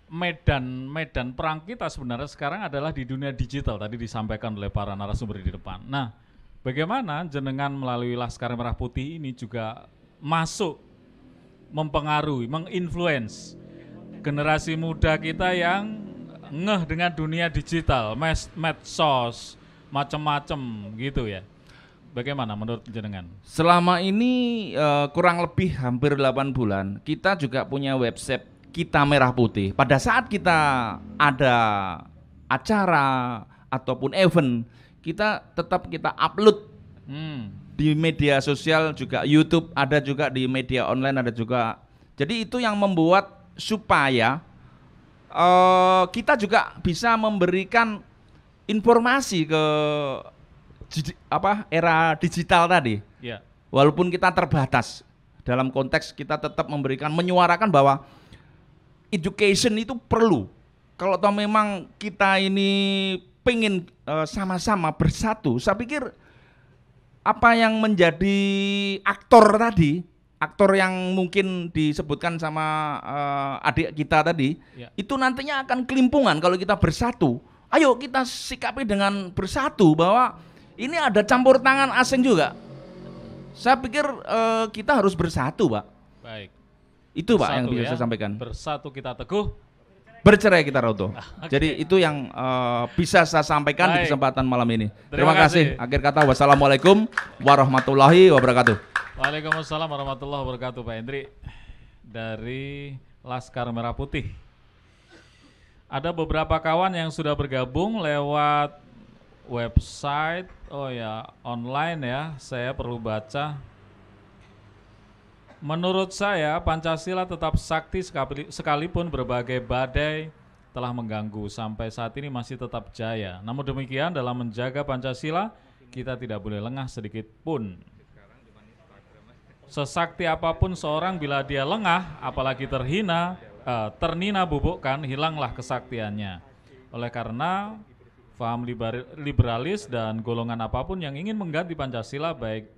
medan medan perang kita sebenarnya sekarang adalah di dunia digital tadi disampaikan oleh para narasumber di depan. Nah, bagaimana jenengan melalui Laskar Merah Putih ini juga masuk mempengaruhi, menginfluence generasi muda kita yang ngeh dengan dunia digital, mes, medsos, macam-macam gitu ya. Bagaimana menurut jenengan? Selama ini uh, kurang lebih hampir 8 bulan kita juga punya website kita merah putih, pada saat kita ada acara ataupun event, kita tetap kita upload hmm. di media sosial juga YouTube ada juga di media online ada juga. Jadi itu yang membuat supaya uh, kita juga bisa memberikan informasi ke apa era digital tadi. Yeah. Walaupun kita terbatas dalam konteks kita tetap memberikan menyuarakan bahwa education itu perlu. Kalau toh memang kita ini pengen eh, sama-sama uh, bersatu, saya pikir apa yang menjadi aktor tadi, aktor yang mungkin disebutkan sama uh, adik kita tadi, ya. itu nantinya akan kelimpungan kalau kita bersatu. Ayo kita sikapi dengan bersatu bahwa ini ada campur tangan asing juga. Saya pikir uh, kita harus bersatu, Pak. Baik. Itu Pak yang bisa ya. saya sampaikan. Bersatu kita teguh, bercerai kita Roto. Ah, okay. Jadi itu yang uh, bisa saya sampaikan Baik. di kesempatan malam ini. Terima, Terima kasih. kasih. Akhir kata wassalamualaikum warahmatullahi wabarakatuh. Waalaikumsalam warahmatullahi wabarakatuh Pak Hendri dari Laskar Merah Putih. Ada beberapa kawan yang sudah bergabung lewat website, oh ya online ya, saya perlu baca. Menurut saya, Pancasila tetap sakti sekalipun berbagai badai telah mengganggu sampai saat ini masih tetap jaya. Namun demikian dalam menjaga Pancasila kita tidak boleh lengah sedikit pun. Sesakti apapun seorang bila dia lengah apalagi terhina, eh, ternina bubukkan hilanglah kesaktiannya. Oleh karena paham liberalis dan golongan apapun yang ingin mengganti Pancasila baik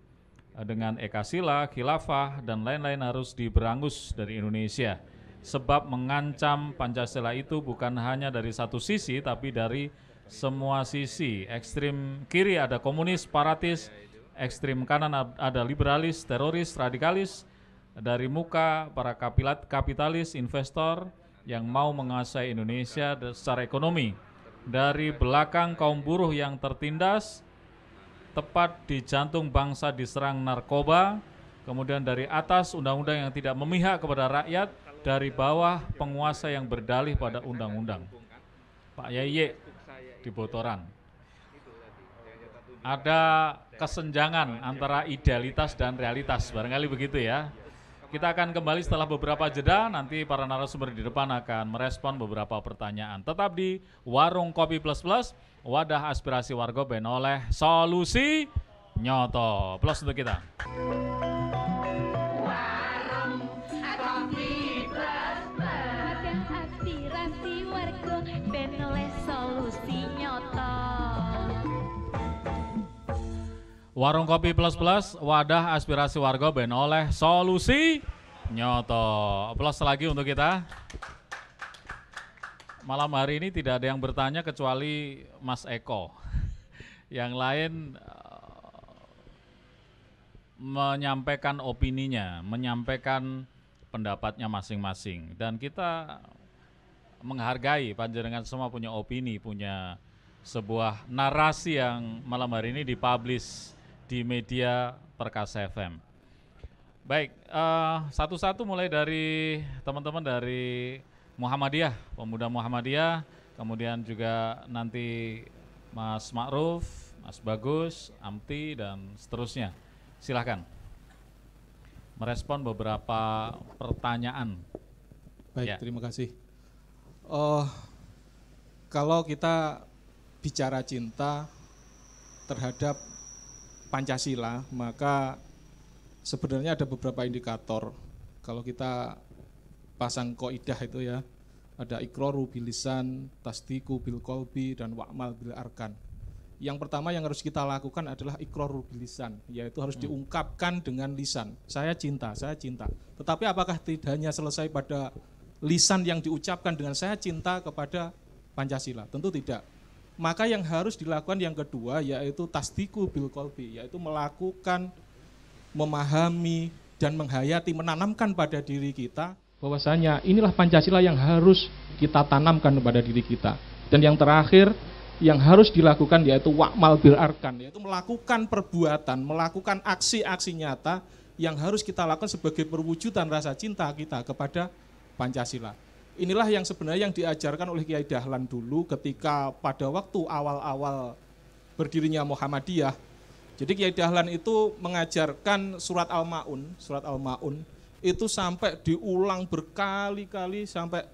dengan Ekasila, khilafah, dan lain-lain harus diberangus dari Indonesia. Sebab mengancam Pancasila itu bukan hanya dari satu sisi, tapi dari semua sisi. Ekstrim kiri ada komunis, paratis, ekstrim kanan ada liberalis, teroris, radikalis, dari muka para kapilat, kapitalis, investor yang mau menguasai Indonesia secara ekonomi. Dari belakang kaum buruh yang tertindas, tepat di jantung bangsa diserang narkoba, kemudian dari atas undang-undang yang tidak memihak kepada rakyat, dari bawah penguasa yang berdalih pada undang-undang. Pak Yaye di Botoran. Ada kesenjangan antara idealitas dan realitas, barangkali begitu ya. Kita akan kembali setelah beberapa jeda. Nanti para narasumber di depan akan merespon beberapa pertanyaan. Tetap di Warung Kopi Plus Plus, wadah aspirasi warga ben oleh Solusi Nyoto. Plus untuk kita. Warung Kopi Plus Plus, wadah aspirasi warga ben oleh solusi nyoto. Plus lagi untuk kita. Malam hari ini tidak ada yang bertanya kecuali Mas Eko. <laughs> Yang lain eh, menyampaikan opininya, menyampaikan pendapatnya masing-masing. Dan kita menghargai panjenengan semua punya opini, punya sebuah narasi yang malam hari ini dipublish di media Perkasa FM. Baik, eh, satu-satu uh, mulai dari teman-teman dari Muhammadiyah, pemuda Muhammadiyah, kemudian juga nanti Mas Ma'ruf, Mas Bagus, Amti, dan seterusnya. Silahkan merespon beberapa pertanyaan. Baik, ya. terima kasih. Uh, kalau kita bicara cinta terhadap Pancasila, maka sebenarnya ada beberapa indikator. Kalau kita pasang koidah itu ya, ada ikroru bilisan, tasdiku bilkolbi dan wakmal bilarkan. Yang pertama yang harus kita lakukan adalah ikroru bilisan, yaitu harus hmm. diungkapkan dengan lisan. Saya cinta, saya cinta. Tetapi apakah tidak hanya selesai pada lisan yang diucapkan dengan saya cinta kepada Pancasila? Tentu tidak maka yang harus dilakukan yang kedua yaitu tasdiku bil kolbi, yaitu melakukan, memahami, dan menghayati, menanamkan pada diri kita bahwasanya inilah Pancasila yang harus kita tanamkan kepada diri kita. Dan yang terakhir yang harus dilakukan yaitu wakmal bil arkan, yaitu melakukan perbuatan, melakukan aksi-aksi nyata yang harus kita lakukan sebagai perwujudan rasa cinta kita kepada Pancasila inilah yang sebenarnya yang diajarkan oleh Kiai Dahlan dulu ketika pada waktu awal-awal berdirinya Muhammadiyah. Jadi Kiai Dahlan itu mengajarkan surat Al-Maun, surat Al-Maun itu sampai diulang berkali-kali sampai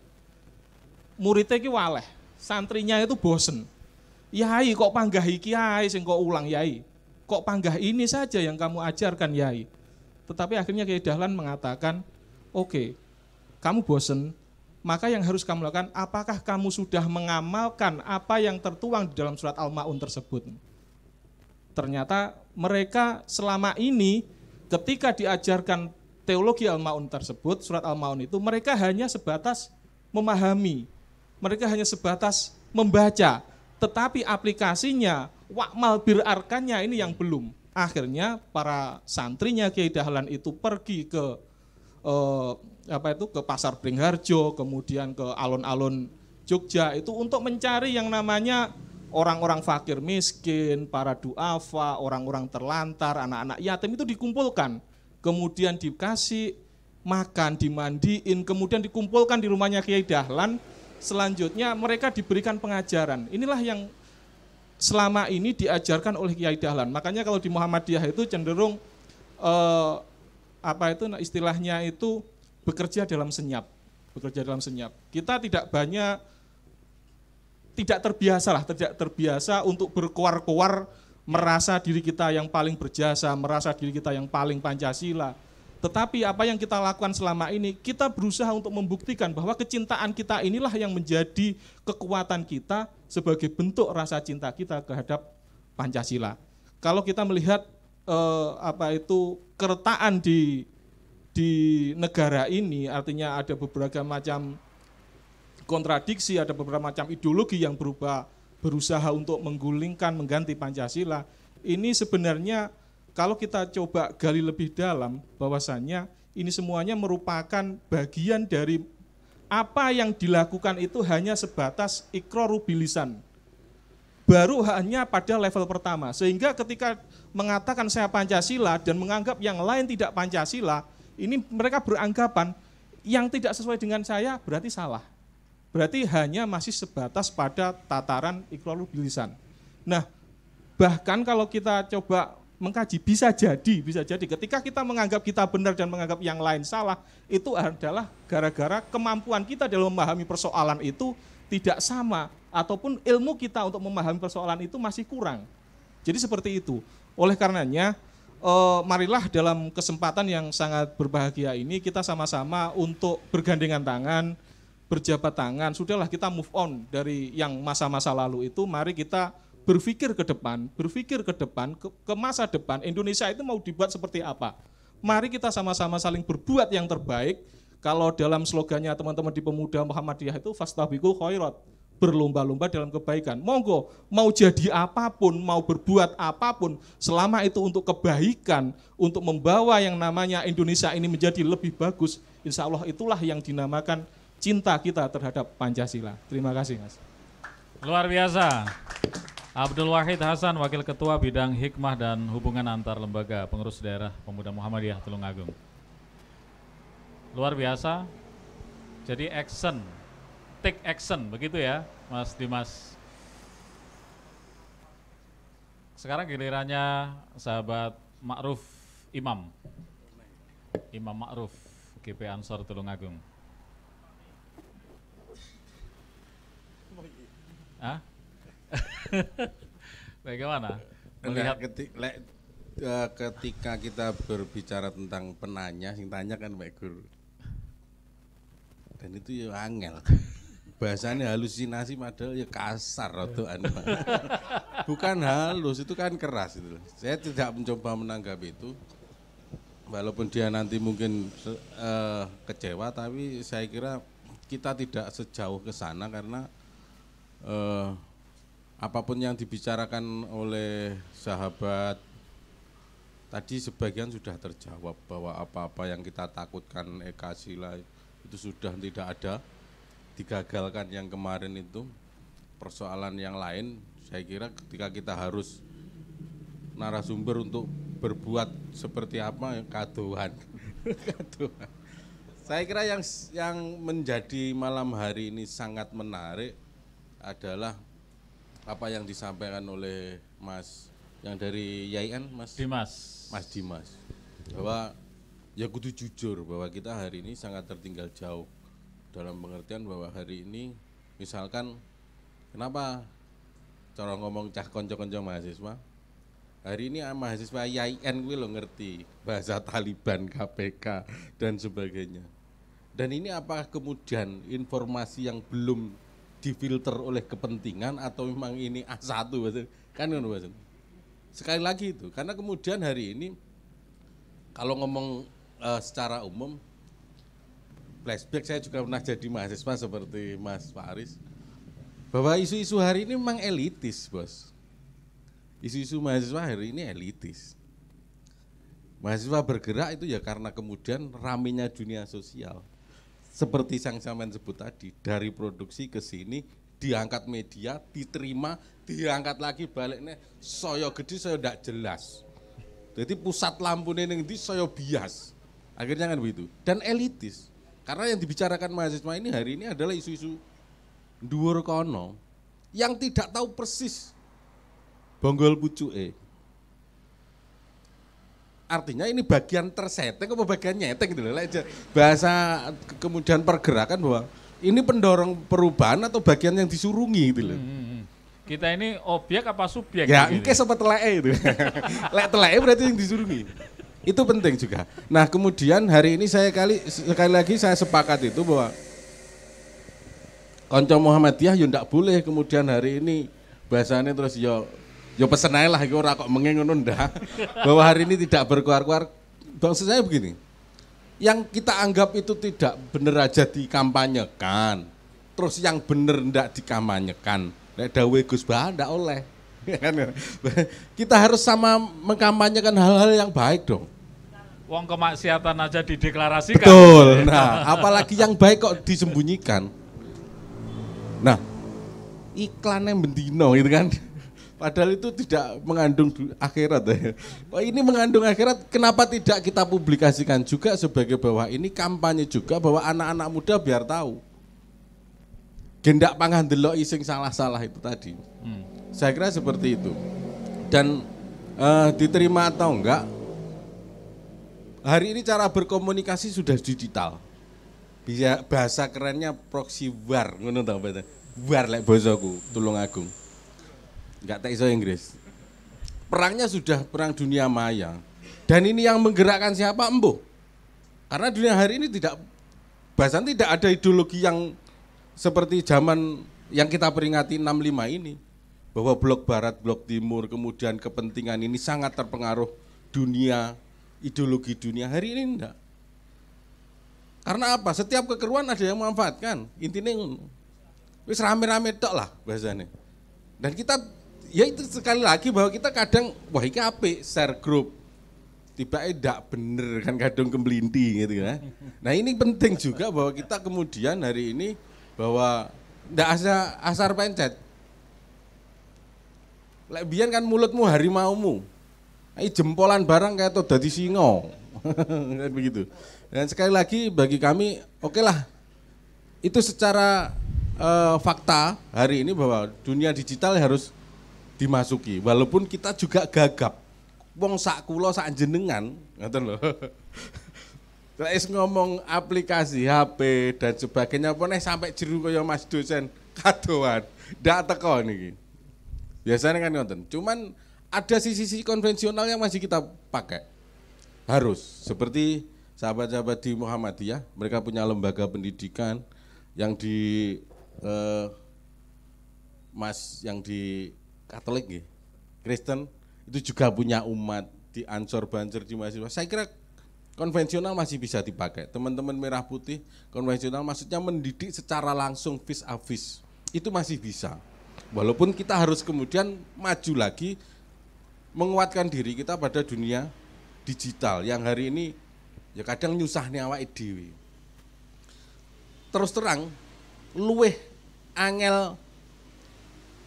muridnya ki waleh, santrinya itu bosen. Yai kok panggahi kiai sing kok ulang yai. Kok panggah ini saja yang kamu ajarkan yai. Tetapi akhirnya Kiai Dahlan mengatakan, "Oke, okay, kamu bosen, maka yang harus kamu lakukan, apakah kamu sudah mengamalkan apa yang tertuang di dalam surat Al-Ma'un tersebut? Ternyata mereka selama ini ketika diajarkan teologi Al-Ma'un tersebut, surat Al-Ma'un itu, mereka hanya sebatas memahami, mereka hanya sebatas membaca, tetapi aplikasinya, wakmal birarkannya ini yang belum. Akhirnya para santrinya Kiai Dahlan itu pergi ke eh, apa itu ke pasar Beringharjo, kemudian ke alun-alun Jogja itu untuk mencari yang namanya orang-orang fakir miskin, para duafa, orang-orang terlantar, anak-anak yatim itu dikumpulkan, kemudian dikasih makan, dimandiin, kemudian dikumpulkan di rumahnya Kiai Dahlan. Selanjutnya mereka diberikan pengajaran. Inilah yang selama ini diajarkan oleh Kiai Dahlan. Makanya kalau di Muhammadiyah itu cenderung eh, apa itu istilahnya itu bekerja dalam senyap, bekerja dalam senyap. Kita tidak banyak tidak terbiasa lah, tidak terbiasa untuk berkoar-koar merasa diri kita yang paling berjasa, merasa diri kita yang paling Pancasila. Tetapi apa yang kita lakukan selama ini, kita berusaha untuk membuktikan bahwa kecintaan kita inilah yang menjadi kekuatan kita sebagai bentuk rasa cinta kita terhadap Pancasila. Kalau kita melihat eh, apa itu keretaan di di negara ini artinya ada beberapa macam kontradiksi, ada beberapa macam ideologi yang berubah berusaha untuk menggulingkan mengganti Pancasila. Ini sebenarnya kalau kita coba gali lebih dalam bahwasannya ini semuanya merupakan bagian dari apa yang dilakukan itu hanya sebatas ikrorubilisan. Baru hanya pada level pertama. Sehingga ketika mengatakan saya Pancasila dan menganggap yang lain tidak Pancasila, ini mereka beranggapan yang tidak sesuai dengan saya berarti salah. Berarti hanya masih sebatas pada tataran ikhlolubilisan. Nah, bahkan kalau kita coba mengkaji bisa jadi bisa jadi ketika kita menganggap kita benar dan menganggap yang lain salah itu adalah gara-gara kemampuan kita dalam memahami persoalan itu tidak sama ataupun ilmu kita untuk memahami persoalan itu masih kurang. Jadi seperti itu. Oleh karenanya eh, marilah dalam kesempatan yang sangat berbahagia ini kita sama-sama untuk bergandengan tangan, berjabat tangan. Sudahlah kita move on dari yang masa-masa lalu itu. Mari kita berpikir ke depan, berpikir ke depan, ke, ke masa depan. Indonesia itu mau dibuat seperti apa? Mari kita sama-sama saling berbuat yang terbaik. Kalau dalam slogannya teman-teman di Pemuda Muhammadiyah itu Fastabikul khairat berlomba-lomba dalam kebaikan. Monggo, mau jadi apapun, mau berbuat apapun, selama itu untuk kebaikan, untuk membawa yang namanya Indonesia ini menjadi lebih bagus, insya Allah itulah yang dinamakan cinta kita terhadap Pancasila. Terima kasih, Mas. Luar biasa. Abdul Wahid Hasan, Wakil Ketua Bidang Hikmah dan Hubungan Antar Lembaga Pengurus Daerah Pemuda Muhammadiyah Tulungagung. Luar biasa. Jadi action take action, begitu ya Mas Dimas. Sekarang gilirannya sahabat Ma'ruf Imam. Imam Ma'ruf, GP Ansor Tulungagung. Hah? <laughs> Bagaimana? Melihat ketika, eh, ketika kita berbicara tentang penanya, sing tanya kan Mbak Guru. Dan itu ya angel bahasanya halusinasi padahal ya kasar waktu anu. Bukan halus itu kan keras itu. Saya tidak mencoba menanggapi itu. Walaupun dia nanti mungkin uh, kecewa tapi saya kira kita tidak sejauh ke sana karena uh, apapun yang dibicarakan oleh sahabat tadi sebagian sudah terjawab bahwa apa-apa yang kita takutkan Eka Sila itu sudah tidak ada digagalkan yang kemarin itu persoalan yang lain saya kira ketika kita harus narasumber untuk berbuat seperti apa kadoan ya, kadoan <laughs> saya kira yang yang menjadi malam hari ini sangat menarik adalah apa yang disampaikan oleh Mas yang dari Yain Mas Dimas Mas Dimas bahwa ya kudu jujur bahwa kita hari ini sangat tertinggal jauh dalam pengertian bahwa hari ini misalkan kenapa cara ngomong cah konco-konco mahasiswa hari ini ah, mahasiswa YIN gue lo ngerti bahasa Taliban KPK dan sebagainya dan ini apakah kemudian informasi yang belum difilter oleh kepentingan atau memang ini A1 kan kan sekali lagi itu karena kemudian hari ini kalau ngomong uh, secara umum flashback saya juga pernah jadi mahasiswa seperti Mas Faris bahwa isu-isu hari ini memang elitis bos isu-isu mahasiswa hari ini elitis mahasiswa bergerak itu ya karena kemudian raminya dunia sosial seperti sang samen sebut tadi dari produksi ke sini diangkat media diterima diangkat lagi baliknya soyo gede soyo tidak jelas jadi pusat lampu neneng di soyo bias akhirnya kan begitu dan elitis karena yang dibicarakan mahasiswa ini hari ini adalah isu-isu duur kono yang tidak tahu persis bonggol pucuke. Artinya ini bagian terseteng apa bagian nyeteng gitu loh. Bahasa kemudian pergerakan bahwa ini pendorong perubahan atau bagian yang disurungi gitu loh. Hmm, hmm, hmm. kita ini obyek apa subjek? Ya, engke sempat telee itu. Lek telee berarti yang disurungi. Itu penting juga. Nah, kemudian hari ini saya kali sekali lagi saya sepakat itu bahwa konco Muhammadiyah yo ya ndak boleh kemudian hari ini bahasanya terus yo ya, yo ya pesen aja lah yo rakok ndak. <laughs> Bahwa hari ini tidak berkuar-kuar. Maksud saya begini. Yang kita anggap itu tidak benar aja dikampanyekan. Terus yang benar ndak dikampanyekan. Nek dawe Gus Bah ndak oleh <laughs> kan kita harus sama mengkampanyekan hal-hal yang baik dong. Wong kemaksiatan aja dideklarasikan. Betul. <laughs> Nah, apalagi yang baik kok disembunyikan. Nah, iklannya mendino gitu kan. Padahal itu tidak mengandung akhirat ya. ini mengandung akhirat, kenapa tidak kita publikasikan juga sebagai bahwa ini kampanye juga bahwa anak-anak muda biar tahu. Gendak pangan delok ising salah-salah itu tadi. Hmm. Saya kira seperti itu. Dan uh, diterima atau enggak, Hari ini cara berkomunikasi sudah digital. Bisa bahasa kerennya proxy war, ngono ta, War lek like bosoku, tulung agung. Enggak tak iso Inggris. Perangnya sudah perang dunia maya. Dan ini yang menggerakkan siapa? Embo. Karena dunia hari ini tidak bahasan tidak ada ideologi yang seperti zaman yang kita peringati 65 ini bahwa blok barat, blok timur, kemudian kepentingan ini sangat terpengaruh dunia ideologi dunia hari ini enggak. Karena apa? Setiap kekeruan ada yang memanfaatkan. Intinya wis rame-rame tok lah bahasanya. Dan kita ya itu sekali lagi bahwa kita kadang wah ini apa? share group. Tiba tidak bener kan kadang kemelinti gitu ya. Nah ini penting juga bahwa kita kemudian hari ini bahwa tidak asa asar pencet. Lebihan kan mulutmu harimaumu. Ini jempolan barang kayak tuh dari singo. <laughs> begitu. Dan sekali lagi bagi kami, oke okay lah. Itu secara uh, fakta hari ini bahwa dunia digital harus dimasuki. Walaupun kita juga gagap. Wong sak kulo sak jenengan, ngoten lho. Terus <laughs> ngomong aplikasi HP dan sebagainya pun sampai jeru kaya Mas dosen kadoan. Ndak teko niki. Biasanya kan ngoten. Cuman ada sisi-sisi konvensional yang masih kita pakai. Harus seperti sahabat-sahabat di Muhammadiyah, mereka punya lembaga pendidikan yang di eh, Mas yang di Katolik ya, Kristen itu juga punya umat di ancor Banjar di mahasiswa. Saya kira konvensional masih bisa dipakai. Teman-teman merah putih konvensional maksudnya mendidik secara langsung vis a vis. Itu masih bisa. Walaupun kita harus kemudian maju lagi menguatkan diri kita pada dunia digital yang hari ini ya kadang nyusah nyawa idw. Terus terang luweh angel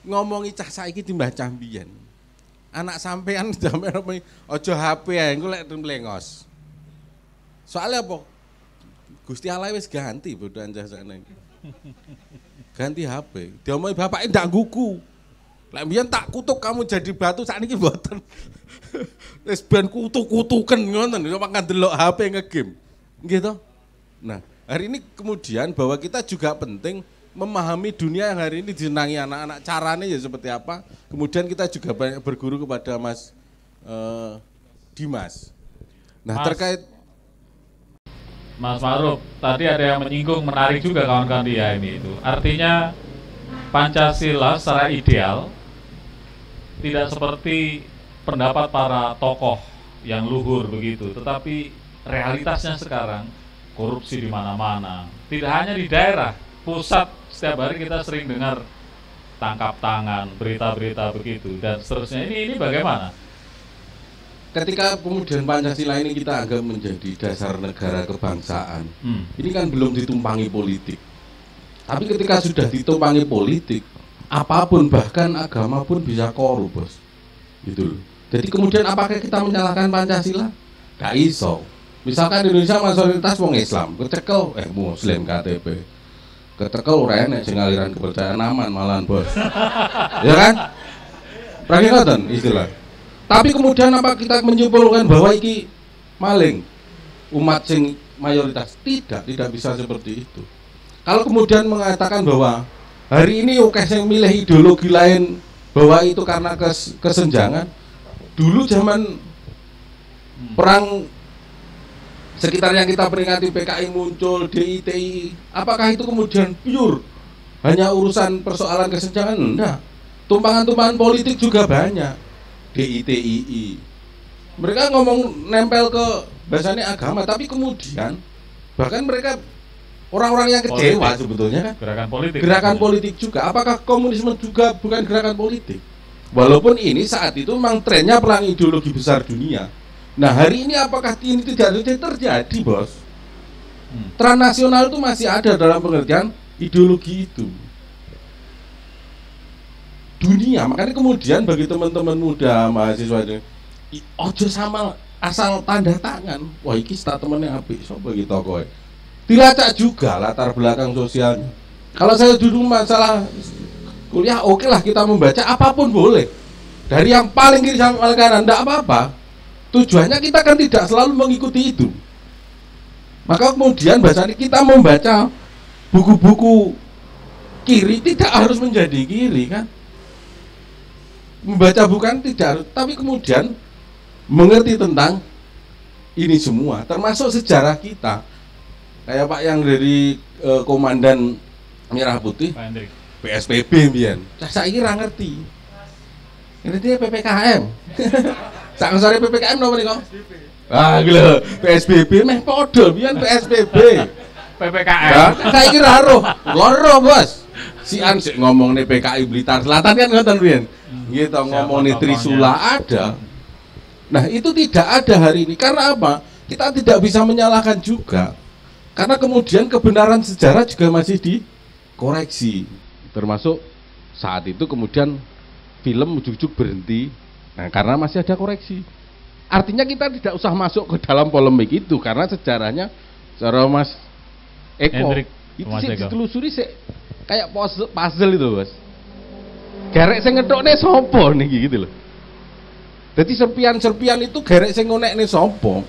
ngomongi cah saiki timbah cambian Anak sampean jaman <laughs> apa ojo HP ya engko lek mlengos. Soalnya apa? Gusti Allah wis ganti bodohan cah Ganti HP. Diomongi bapak ndak guku. Lek tak kutuk kamu jadi batu saat mboten. <laughs> Wis ben kutuk-kutuken ngoten cuma ya delok HP ngegame. Nggih gitu? Nah, hari ini kemudian bahwa kita juga penting memahami dunia yang hari ini dinangi anak-anak caranya ya seperti apa. Kemudian kita juga banyak berguru kepada Mas uh, Dimas. Nah, Mas, terkait Mas Faruk, tadi ada yang menyinggung menarik juga kawan-kawan dia ini itu. Artinya Pancasila secara ideal tidak seperti pendapat para tokoh yang luhur begitu, tetapi realitasnya sekarang korupsi di mana-mana. Tidak hanya di daerah, pusat setiap hari kita sering dengar tangkap tangan, berita-berita begitu dan seterusnya. Ini ini bagaimana? Ketika kemudian Pancasila ini kita anggap menjadi dasar negara kebangsaan, hmm. ini kan belum ditumpangi politik. Tapi ketika sudah ditumpangi politik, apapun bahkan agama pun bisa korup bos gitu loh jadi kemudian apakah kita menyalahkan Pancasila gak iso misalkan di Indonesia mayoritas wong Islam kecekel eh muslim KTP kecekel orang yang sing kepercayaan aman malahan bos <laughs> ya kan Pernah ngoten istilah tapi kemudian apa kita menyimpulkan bahwa iki maling umat sing mayoritas tidak tidak bisa seperti itu kalau kemudian mengatakan bahwa hari ini UKS yang milih ideologi lain bahwa itu karena kes, kesenjangan dulu zaman perang sekitarnya kita peringati PKI muncul DITI apakah itu kemudian pure hanya urusan persoalan kesenjangan enggak tumpangan-tumpangan politik juga banyak DITII mereka ngomong nempel ke bahasanya agama tapi kemudian bahkan mereka orang-orang yang kecewa politik. sebetulnya kan gerakan politik gerakan politik juga apakah komunisme juga bukan gerakan politik walaupun ini saat itu memang trennya perang ideologi besar dunia nah hari ini apakah ini tidak terjadi bos hmm. transnasional itu masih ada dalam pengertian ideologi itu dunia makanya kemudian bagi teman-teman muda mahasiswa ini ojo sama asal tanda tangan wah iki temennya habis so gitu, kok dilacak juga latar belakang sosialnya kalau saya dulu masalah kuliah oke okay lah kita membaca apapun boleh dari yang paling kiri sampai paling kanan tidak apa-apa tujuannya kita kan tidak selalu mengikuti itu maka kemudian bahasanya kita membaca buku-buku kiri tidak harus menjadi kiri kan membaca bukan tidak harus tapi kemudian mengerti tentang ini semua termasuk sejarah kita kayak Pak yang dari uh, komandan Merah Putih PSBB Bian saya kira ngerti ngerti. dia PPKM. <laughs> Sak sore PPKM napa niku? Ah, gila. PSBB meh podo Bian PSBB. PPKM. Ya, kira roh. Loro, Bos. Si An sik ngomongne PKI Blitar Selatan kan ngoten mbiyen. Nggih to ngomongne Trisula ada. Nah, itu tidak ada hari ini karena apa? Kita tidak bisa menyalahkan juga karena kemudian kebenaran sejarah juga masih dikoreksi. Termasuk saat itu kemudian film ujuk-ujuk berhenti nah, karena masih ada koreksi. Artinya kita tidak usah masuk ke dalam polemik itu karena sejarahnya secara Mas Eko Hendrik, itu sih ditelusuri sih kayak puzzle puzzle itu, Bos. saya ngedok nih sapa nih gitu loh. Jadi serpian-serpian itu saya ngonek nih sapa?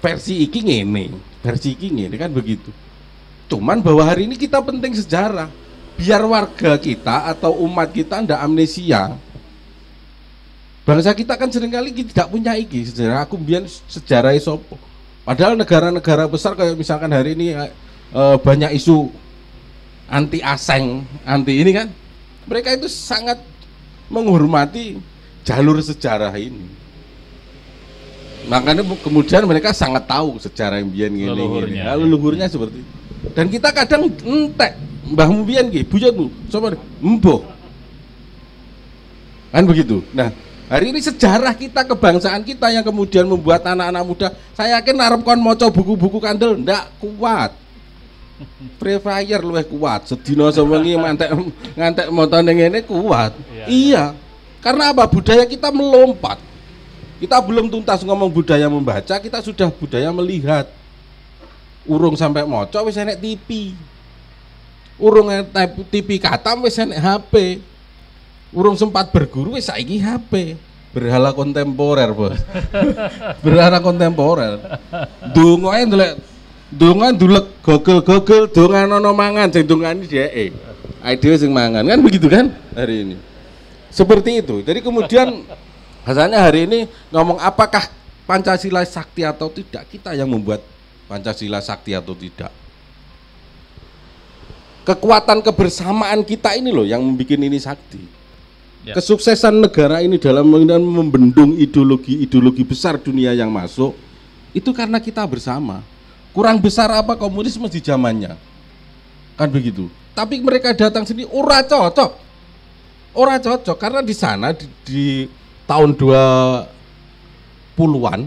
versi iki ngene, versi iki ngene kan begitu. Cuman bahwa hari ini kita penting sejarah biar warga kita atau umat kita ndak amnesia. Bangsa kita kan seringkali kita tidak punya iki sejarah. Aku biar sejarah sopo. Padahal negara-negara besar kayak misalkan hari ini e, banyak isu anti aseng, anti ini kan. Mereka itu sangat menghormati jalur sejarah ini. Makanya kemudian mereka sangat tahu sejarah mbiyen ngene ini. Ya. Lalu luhurnya seperti itu. Dan kita kadang entek mubian mbiyen ki, buyutmu, sapa mbo. Kan begitu. Nah, hari ini sejarah kita kebangsaan kita yang kemudian membuat anak-anak muda saya yakin arep mau coba buku-buku kandel ndak kuat. Free Fire luwih kuat. Sedina sewengi ngantek ngantek motor ning ngene kuat. Iya, iya. iya. Karena apa? Budaya kita melompat. Kita belum tuntas ngomong budaya membaca, kita sudah budaya melihat. Urung sampai moco wis enek TV. Urung enek TV katam wis enek HP. Urung sempat berguru wis saiki HP. Berhala kontemporer, Bos. <laughs> Berhala kontemporer. Dungoe ndelok dungan dulek gogel-gogel dungan ono mangan sing dungani dia eh ide sing mangan kan begitu kan hari ini. Seperti itu. Jadi kemudian Bahasanya hari ini ngomong apakah Pancasila sakti atau tidak, kita yang membuat Pancasila sakti atau tidak. Kekuatan kebersamaan kita ini loh yang membuat ini sakti. Ya. Kesuksesan negara ini dalam membendung ideologi-ideologi besar dunia yang masuk itu karena kita bersama. Kurang besar apa komunisme di zamannya? Kan begitu. Tapi mereka datang sini ora cocok. Ora cocok karena di sana di, di tahun 20-an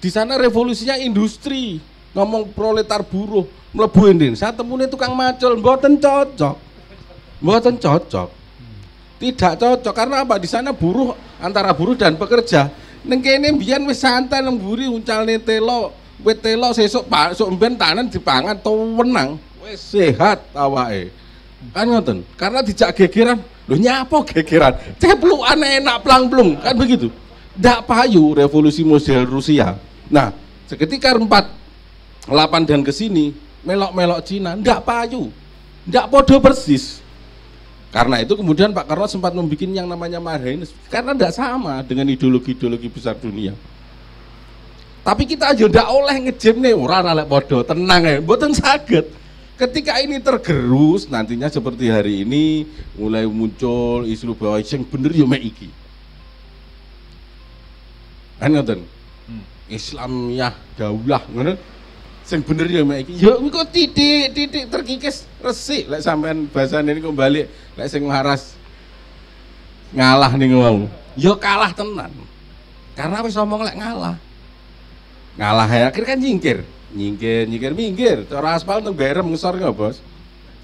di sana revolusinya industri ngomong proletar buruh mlebu Indonesia temune tukang macul mboten cocok mboten cocok tidak cocok karena apa di sana buruh antara buruh dan pekerja neng kene mbiyen wis santai nang buri sesok telo wit telo sesuk pak sok mben tanen dipangan tuwenang wis sehat awake kan ngoten karena dijak gegeran Lu nyapo kekiran? aneh enak pelang belum kan begitu. Dak payu revolusi model Rusia. Nah, seketika empat, delapan dan kesini melok-melok Cina ndak payu. Ndak podo persis. Karena itu kemudian Pak Karno sempat membuat yang namanya Marhaenis karena tidak sama dengan ideologi-ideologi besar dunia. Tapi kita aja ndak oleh ngejem nih, orang lek podo, tenang ya, buatan sakit. Ketika ini tergerus, nantinya seperti hari ini mulai muncul isu bahwa yang bener yo ya mek iki. Kan ngoten. Hmm. Islam ya daulah ngono. Sing bener yo ya mek Yo ya, kok titik-titik terkikis resik lek sampean ini kok balik lek sing waras ngalah ning wong. Yo kalah tenan. Karena wis omong lek ngalah. Ngalah ya akhir kan jingkir nyingkir nyingkir minggir orang aspal tuh berem ngesor nggak bos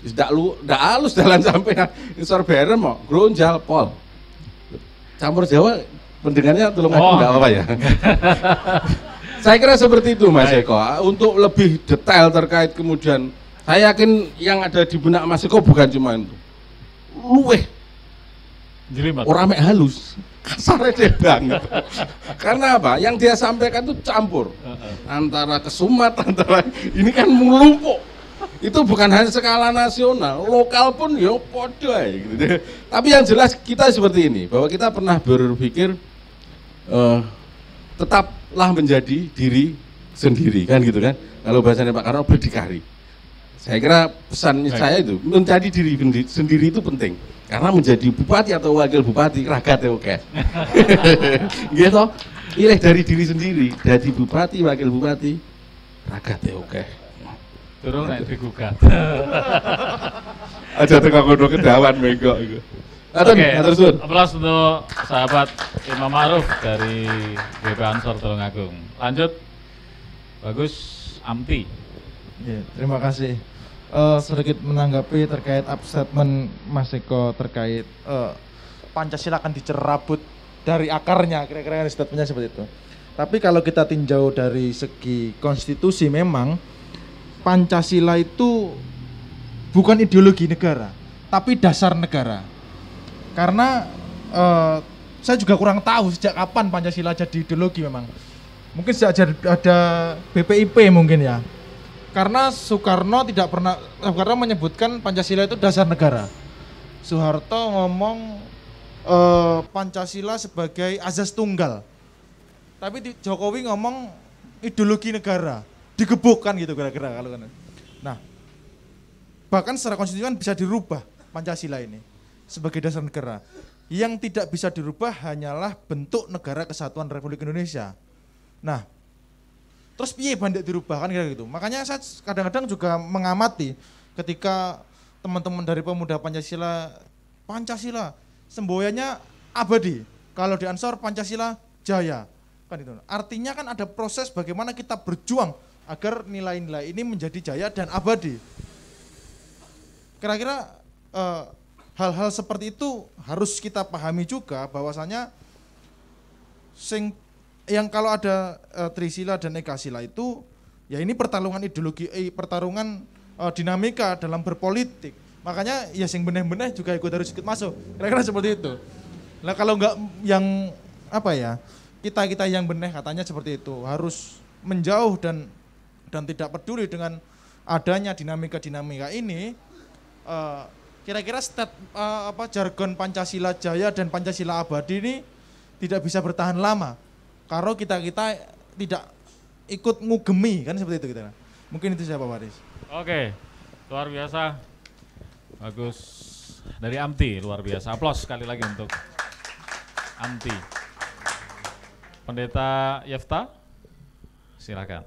tidak lu tidak halus jalan <laughs> sampai ngesor berem kok gronjal pol campur jawa pendengarnya tolong aku oh. nggak apa-apa ya <laughs> saya kira seperti itu mas Eko untuk lebih detail terkait kemudian saya yakin yang ada di benak mas Eko bukan cuma itu luweh Jelimat. Orang mek halus, kasarnya dia banget. Karena apa? Yang dia sampaikan itu campur antara kesumat, <laughs> antara ini kan mulu Itu bukan hanya skala nasional, lokal pun ya podo gitu. Tapi yang jelas kita seperti ini, bahwa kita pernah berpikir uh, tetaplah menjadi diri sendiri kan gitu kan. Kalau bahasanya Pak Karno berdikari. Saya kira pesan saya itu menjadi diri sendiri itu penting karena menjadi bupati atau wakil bupati ragat ya oke gitu <laughs> pilih dari diri sendiri jadi bupati wakil bupati ragat ya oke turun naik digugat <laughs> aja tengah kodok kedawan mego itu Oke, terus untuk sahabat Imam Maruf dari BP Ansor Tulungagung. Lanjut, bagus Amti. Ya, terima kasih uh, sedikit menanggapi terkait upsetment Mas Eko terkait uh, Pancasila akan dicerabut dari akarnya, kira-kira statementnya seperti itu. Tapi kalau kita tinjau dari segi konstitusi memang Pancasila itu bukan ideologi negara, tapi dasar negara. Karena uh, saya juga kurang tahu sejak kapan Pancasila jadi ideologi memang. Mungkin sejak ada BPIP mungkin ya karena Soekarno tidak pernah Soekarno menyebutkan Pancasila itu dasar negara. Soeharto ngomong uh, Pancasila sebagai azas tunggal. Tapi Jokowi ngomong ideologi negara, digebukkan gitu kira-kira kalau kan. Nah, bahkan secara konstitusi kan bisa dirubah Pancasila ini sebagai dasar negara. Yang tidak bisa dirubah hanyalah bentuk negara kesatuan Republik Indonesia. Nah, Terus piye bandek dirubah kan kayak gitu. Makanya saya kadang-kadang juga mengamati ketika teman-teman dari pemuda Pancasila Pancasila semboyannya abadi. Kalau di Ansor Pancasila jaya. Kan itu. Artinya kan ada proses bagaimana kita berjuang agar nilai-nilai ini menjadi jaya dan abadi. Kira-kira hal eh, hal-hal seperti itu harus kita pahami juga bahwasanya sing yang kalau ada uh, Trisila dan Ekasila itu ya ini pertarungan ideologi eh, pertarungan uh, dinamika dalam berpolitik. Makanya ya sing benih-benih juga ikut harus ikut masuk. Kira-kira seperti itu. Nah kalau nggak yang apa ya kita kita yang benih katanya seperti itu harus menjauh dan dan tidak peduli dengan adanya dinamika dinamika ini. Uh, kira-kira stat uh, apa jargon Pancasila Jaya dan Pancasila abadi ini tidak bisa bertahan lama Karo kita-kita tidak ikut ngugemi kan seperti itu kita. Mungkin itu siapa Waris. Oke. Luar biasa. Bagus. Dari Amti luar biasa. Applause sekali lagi untuk Amti. Pendeta Yefta, silakan.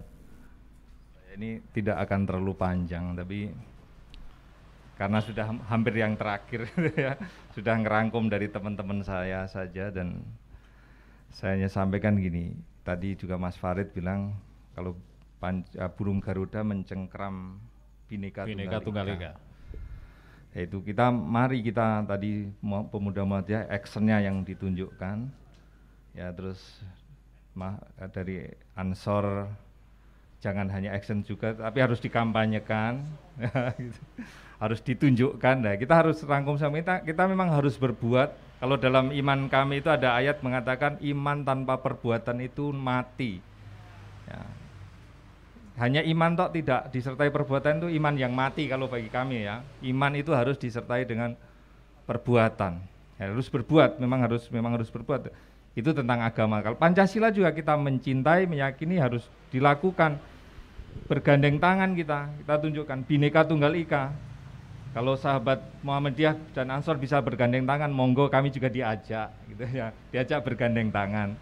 Ini tidak akan terlalu panjang, tapi karena sudah hampir yang terakhir <laughs> ya, sudah ngerangkum dari teman-teman saya saja dan saya hanya sampaikan gini tadi juga Mas Farid bilang kalau pan, uh, burung Garuda mencengkram bineka, bineka tunggal ika yaitu kita mari kita tadi pemuda Muhammadiyah actionnya yang ditunjukkan ya terus mah eh, dari ansor jangan hanya action juga tapi harus dikampanyekan <laughs> harus ditunjukkan nah kita harus rangkum sama kita kita memang harus berbuat kalau dalam iman kami itu ada ayat mengatakan iman tanpa perbuatan itu mati. Ya. Hanya iman tok tidak disertai perbuatan itu iman yang mati kalau bagi kami ya. Iman itu harus disertai dengan perbuatan. Ya, harus berbuat, memang harus memang harus berbuat. Itu tentang agama. Kalau Pancasila juga kita mencintai, meyakini harus dilakukan. Bergandeng tangan kita, kita tunjukkan bineka tunggal ika. Kalau sahabat Muhammadiyah dan Ansor bisa bergandeng tangan, monggo kami juga diajak gitu ya, diajak bergandeng tangan.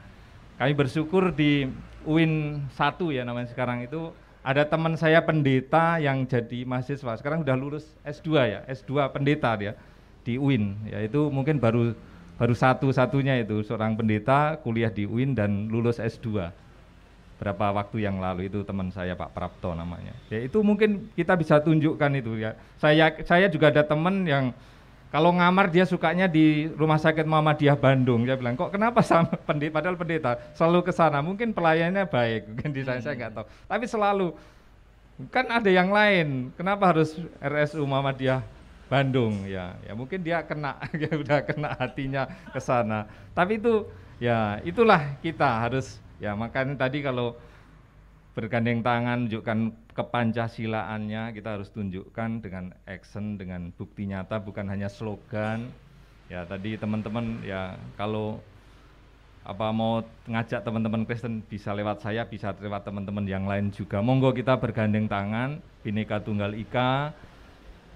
Kami bersyukur di UIN 1 ya namanya sekarang itu ada teman saya pendeta yang jadi mahasiswa sekarang sudah lulus S2 ya S2 pendeta dia di UIN ya itu mungkin baru baru satu-satunya itu seorang pendeta kuliah di UIN dan lulus S2 berapa waktu yang lalu itu teman saya Pak Prapto namanya. Ya itu mungkin kita bisa tunjukkan itu ya. Saya saya juga ada teman yang kalau ngamar dia sukanya di Rumah Sakit Muhammadiyah Bandung. Saya bilang, "Kok kenapa sama <laughs> pendeta padahal pendeta selalu ke sana. Mungkin pelayannya baik, mungkin di sana saya enggak hmm. tahu. Tapi selalu kan ada yang lain. Kenapa harus RSU Muhammadiyah Bandung ya? Ya mungkin dia kena ya <laughs> udah kena hatinya ke sana. Tapi itu ya itulah kita harus Ya makanya tadi kalau bergandeng tangan tunjukkan kepancasilaannya kita harus tunjukkan dengan action dengan bukti nyata bukan hanya slogan ya tadi teman-teman ya kalau apa mau ngajak teman-teman Kristen bisa lewat saya bisa lewat teman-teman yang lain juga monggo kita bergandeng tangan bineka tunggal ika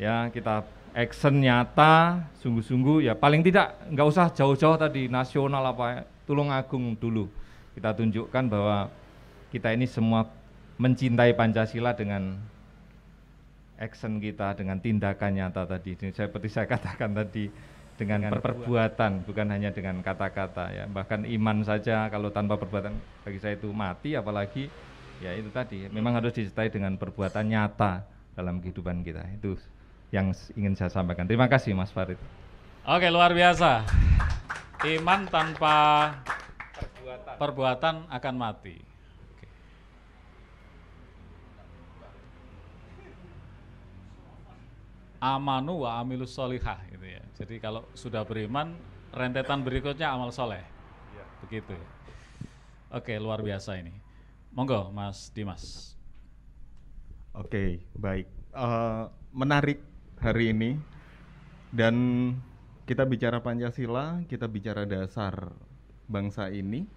ya kita action nyata sungguh-sungguh ya paling tidak nggak usah jauh-jauh tadi nasional apa ya, Tulung Agung dulu kita tunjukkan bahwa kita ini semua mencintai Pancasila dengan action kita, dengan tindakan nyata tadi. Seperti saya katakan tadi, dengan, dengan perbuatan, bukan hanya dengan kata-kata ya. Bahkan iman saja kalau tanpa perbuatan bagi saya itu mati, apalagi ya itu tadi. Memang harus disertai dengan perbuatan nyata dalam kehidupan kita. Itu yang ingin saya sampaikan. Terima kasih Mas Farid. Oke, luar biasa. Iman tanpa perbuatan, perbuatan akan mati. Amanu wa amilus solihah gitu ya. Jadi kalau sudah beriman, rentetan berikutnya amal soleh. Ya. Begitu ya. Oke, luar biasa ini. Monggo, Mas Dimas. Oke, baik. Uh, menarik hari ini dan kita bicara Pancasila, kita bicara dasar bangsa ini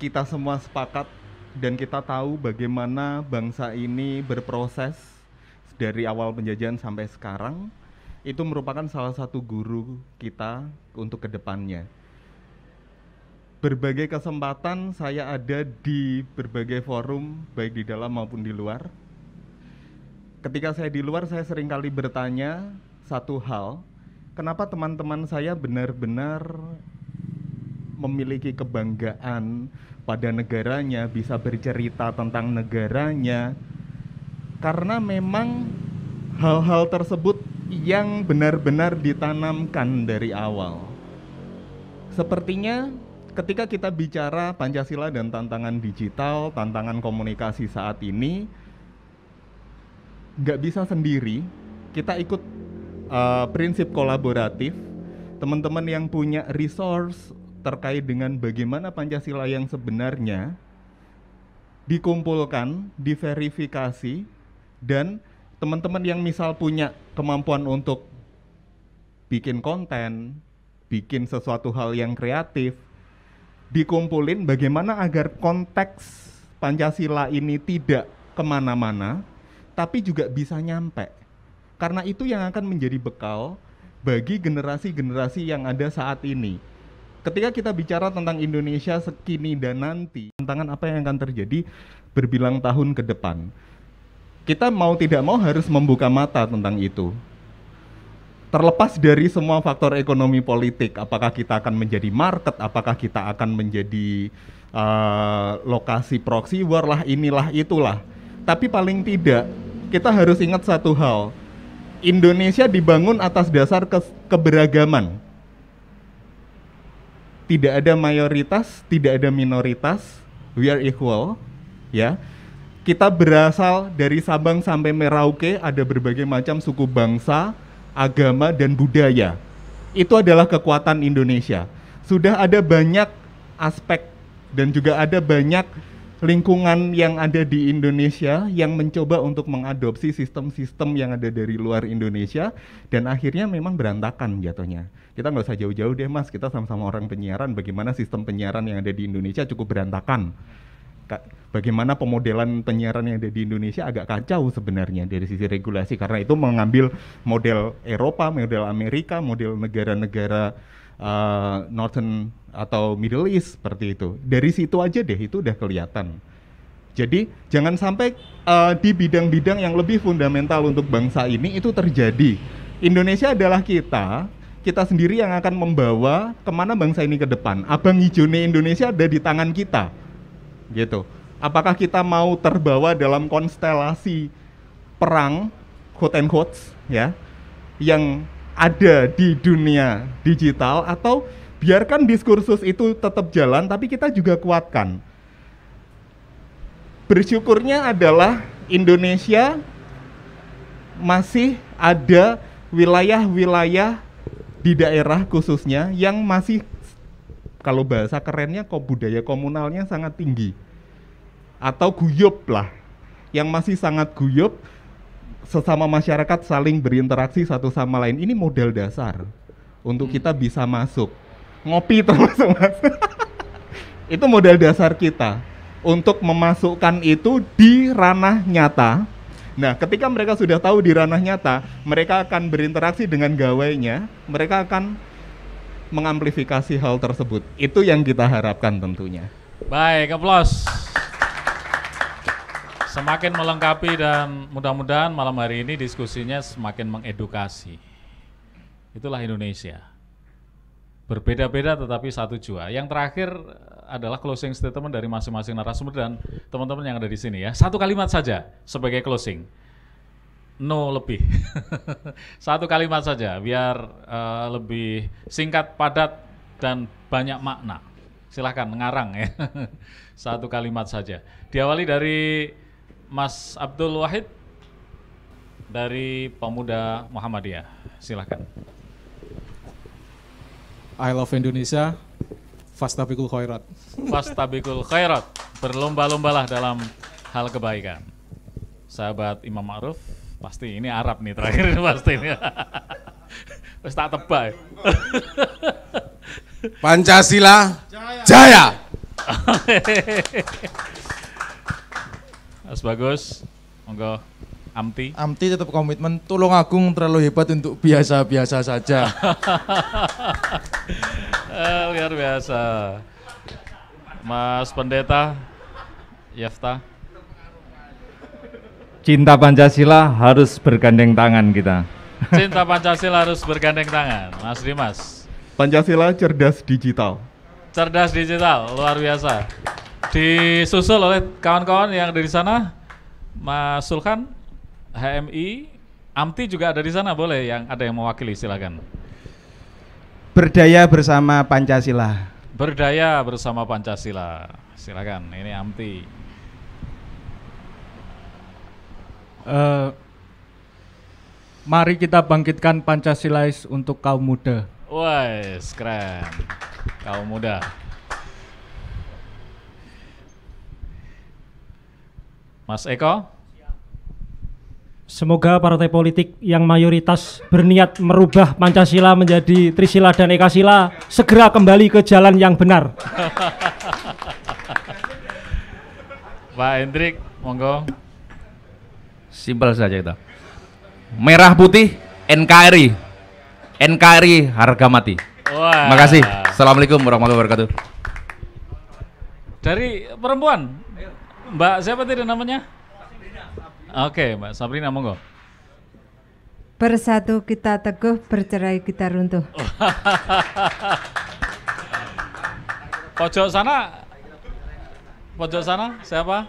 kita semua sepakat dan kita tahu bagaimana bangsa ini berproses dari awal penjajahan sampai sekarang itu merupakan salah satu guru kita untuk kedepannya. Berbagai kesempatan saya ada di berbagai forum baik di dalam maupun di luar. Ketika saya di luar saya seringkali bertanya satu hal, kenapa teman-teman saya benar-benar memiliki kebanggaan pada negaranya, bisa bercerita tentang negaranya. Karena memang hal-hal tersebut yang benar-benar ditanamkan dari awal. Sepertinya ketika kita bicara Pancasila dan tantangan digital, tantangan komunikasi saat ini, nggak bisa sendiri. Kita ikut uh, prinsip kolaboratif. Teman-teman yang punya resource terkait dengan bagaimana Pancasila yang sebenarnya dikumpulkan, diverifikasi, dan teman-teman yang misal punya kemampuan untuk bikin konten, bikin sesuatu hal yang kreatif, dikumpulin bagaimana agar konteks Pancasila ini tidak kemana-mana, tapi juga bisa nyampe. Karena itu yang akan menjadi bekal bagi generasi-generasi yang ada saat ini ketika kita bicara tentang Indonesia sekini dan nanti, tantangan apa yang akan terjadi berbilang tahun ke depan. Kita mau tidak mau harus membuka mata tentang itu. Terlepas dari semua faktor ekonomi politik, apakah kita akan menjadi market, apakah kita akan menjadi uh, lokasi proxy war lah, inilah itulah. Tapi paling tidak kita harus ingat satu hal. Indonesia dibangun atas dasar ke keberagaman tidak ada mayoritas, tidak ada minoritas, we are equal, ya. Kita berasal dari Sabang sampai Merauke, ada berbagai macam suku bangsa, agama dan budaya. Itu adalah kekuatan Indonesia. Sudah ada banyak aspek dan juga ada banyak lingkungan yang ada di Indonesia yang mencoba untuk mengadopsi sistem-sistem yang ada dari luar Indonesia dan akhirnya memang berantakan jatuhnya. Kita nggak usah jauh-jauh deh mas, kita sama-sama orang penyiaran, bagaimana sistem penyiaran yang ada di Indonesia cukup berantakan. Bagaimana pemodelan penyiaran yang ada di Indonesia agak kacau sebenarnya dari sisi regulasi karena itu mengambil model Eropa, model Amerika, model negara-negara uh, Northern atau Middle East seperti itu. Dari situ aja deh itu udah kelihatan. Jadi jangan sampai uh, di bidang-bidang yang lebih fundamental untuk bangsa ini itu terjadi. Indonesia adalah kita, kita sendiri yang akan membawa kemana bangsa ini ke depan. Abang hijaunya Indonesia ada di tangan kita, gitu. Apakah kita mau terbawa dalam konstelasi perang, quote and quotes, ya, yang ada di dunia digital atau biarkan diskursus itu tetap jalan tapi kita juga kuatkan bersyukurnya adalah Indonesia masih ada wilayah-wilayah di daerah khususnya yang masih kalau bahasa kerennya kok budaya komunalnya sangat tinggi atau guyup lah yang masih sangat guyup sesama masyarakat saling berinteraksi satu sama lain ini modal dasar untuk hmm. kita bisa masuk ngopi termasuk <laughs> mas itu modal dasar kita untuk memasukkan itu di ranah nyata nah ketika mereka sudah tahu di ranah nyata mereka akan berinteraksi dengan gawainya mereka akan mengamplifikasi hal tersebut itu yang kita harapkan tentunya baik aplaus semakin melengkapi dan mudah-mudahan malam hari ini diskusinya semakin mengedukasi. Itulah Indonesia berbeda-beda tetapi satu jua. Yang terakhir eh, adalah closing statement dari masing-masing narasumber dan teman-teman yang ada di sini ya. Satu kalimat saja sebagai closing. No lebih. <laughs> satu kalimat saja biar uh, lebih singkat, padat dan banyak makna. Silahkan ngarang ya. <laughs> satu kalimat saja. Diawali dari Mas Abdul Wahid dari Pemuda Muhammadiyah. Silahkan. I Love Indonesia, Fastabikul Khairat. Fastabikul Khairat, berlomba-lombalah dalam hal kebaikan. Sahabat Imam Ma'ruf, pasti ini Arab nih terakhir ini pasti ini. <laughs> Wes tak tebak. Ya. <laughs> Pancasila jaya. jaya. Mas bagus. Monggo. Amti. Amti tetap komitmen, Tolong Agung terlalu hebat untuk biasa-biasa saja. <laughs> eh, luar biasa. Mas Pendeta, Yefta. Cinta Pancasila harus bergandeng tangan kita. <laughs> Cinta Pancasila harus bergandeng tangan, Mas Dimas. Pancasila cerdas digital. Cerdas digital, luar biasa. Disusul oleh kawan-kawan yang dari sana, Mas Sulkan, HMI, AMTI juga ada di sana boleh yang ada yang mewakili silakan. Berdaya bersama Pancasila. Berdaya bersama Pancasila. Silakan, ini AMTI. Uh, mari kita bangkitkan Pancasilais untuk kaum muda. Wes, keren. Kaum muda. Mas Eko? Semoga partai politik yang mayoritas berniat merubah Pancasila menjadi Trisila dan Ekasila segera kembali ke jalan yang benar. <laughs> Pak Hendrik, monggo. Simpel saja kita. Merah putih NKRI. NKRI harga mati. Terima kasih, Assalamualaikum warahmatullahi wabarakatuh. Dari perempuan, Mbak siapa tadi namanya? Oke, okay, Mbak Sabrina monggo. Bersatu kita teguh, bercerai kita runtuh. Oh. pojok sana, pojok sana siapa?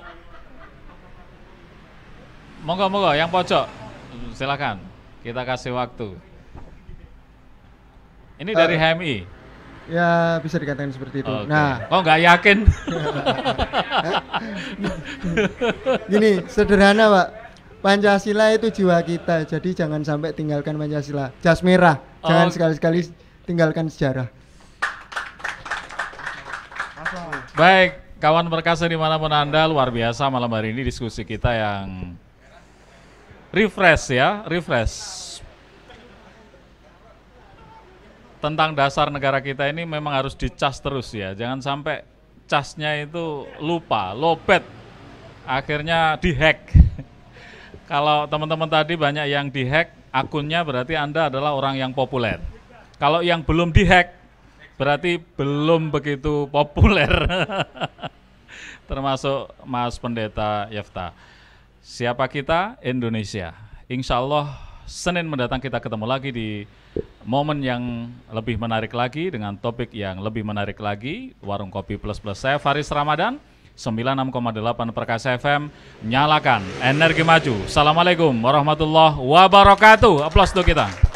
Monggo monggo, yang pojok silakan. Kita kasih waktu. Ini dari HMI. Eh, Ya bisa dikatakan seperti itu. Okay. Nah, kok nggak yakin? <laughs> Gini, sederhana pak. Pancasila itu jiwa kita, jadi jangan sampai tinggalkan Pancasila. Jas merah, jangan sekali-sekali tinggalkan sejarah. Baik, kawan perkasa dimanapun anda, luar biasa malam hari ini diskusi kita yang refresh ya, refresh tentang dasar negara kita ini memang harus dicas terus ya. Jangan sampai casnya itu lupa, lopet. Akhirnya dihack. <laughs> Kalau teman-teman tadi banyak yang dihack akunnya berarti Anda adalah orang yang populer. Kalau yang belum dihack berarti belum begitu populer. <laughs> Termasuk Mas Pendeta Yefta. Siapa kita? Indonesia. Insya Allah Senin mendatang kita ketemu lagi di momen yang lebih menarik lagi dengan topik yang lebih menarik lagi. Warung Kopi Plus Plus saya Faris Ramadan 96,8 Perkasa FM nyalakan energi maju. Assalamualaikum warahmatullahi wabarakatuh. Aplaus untuk kita.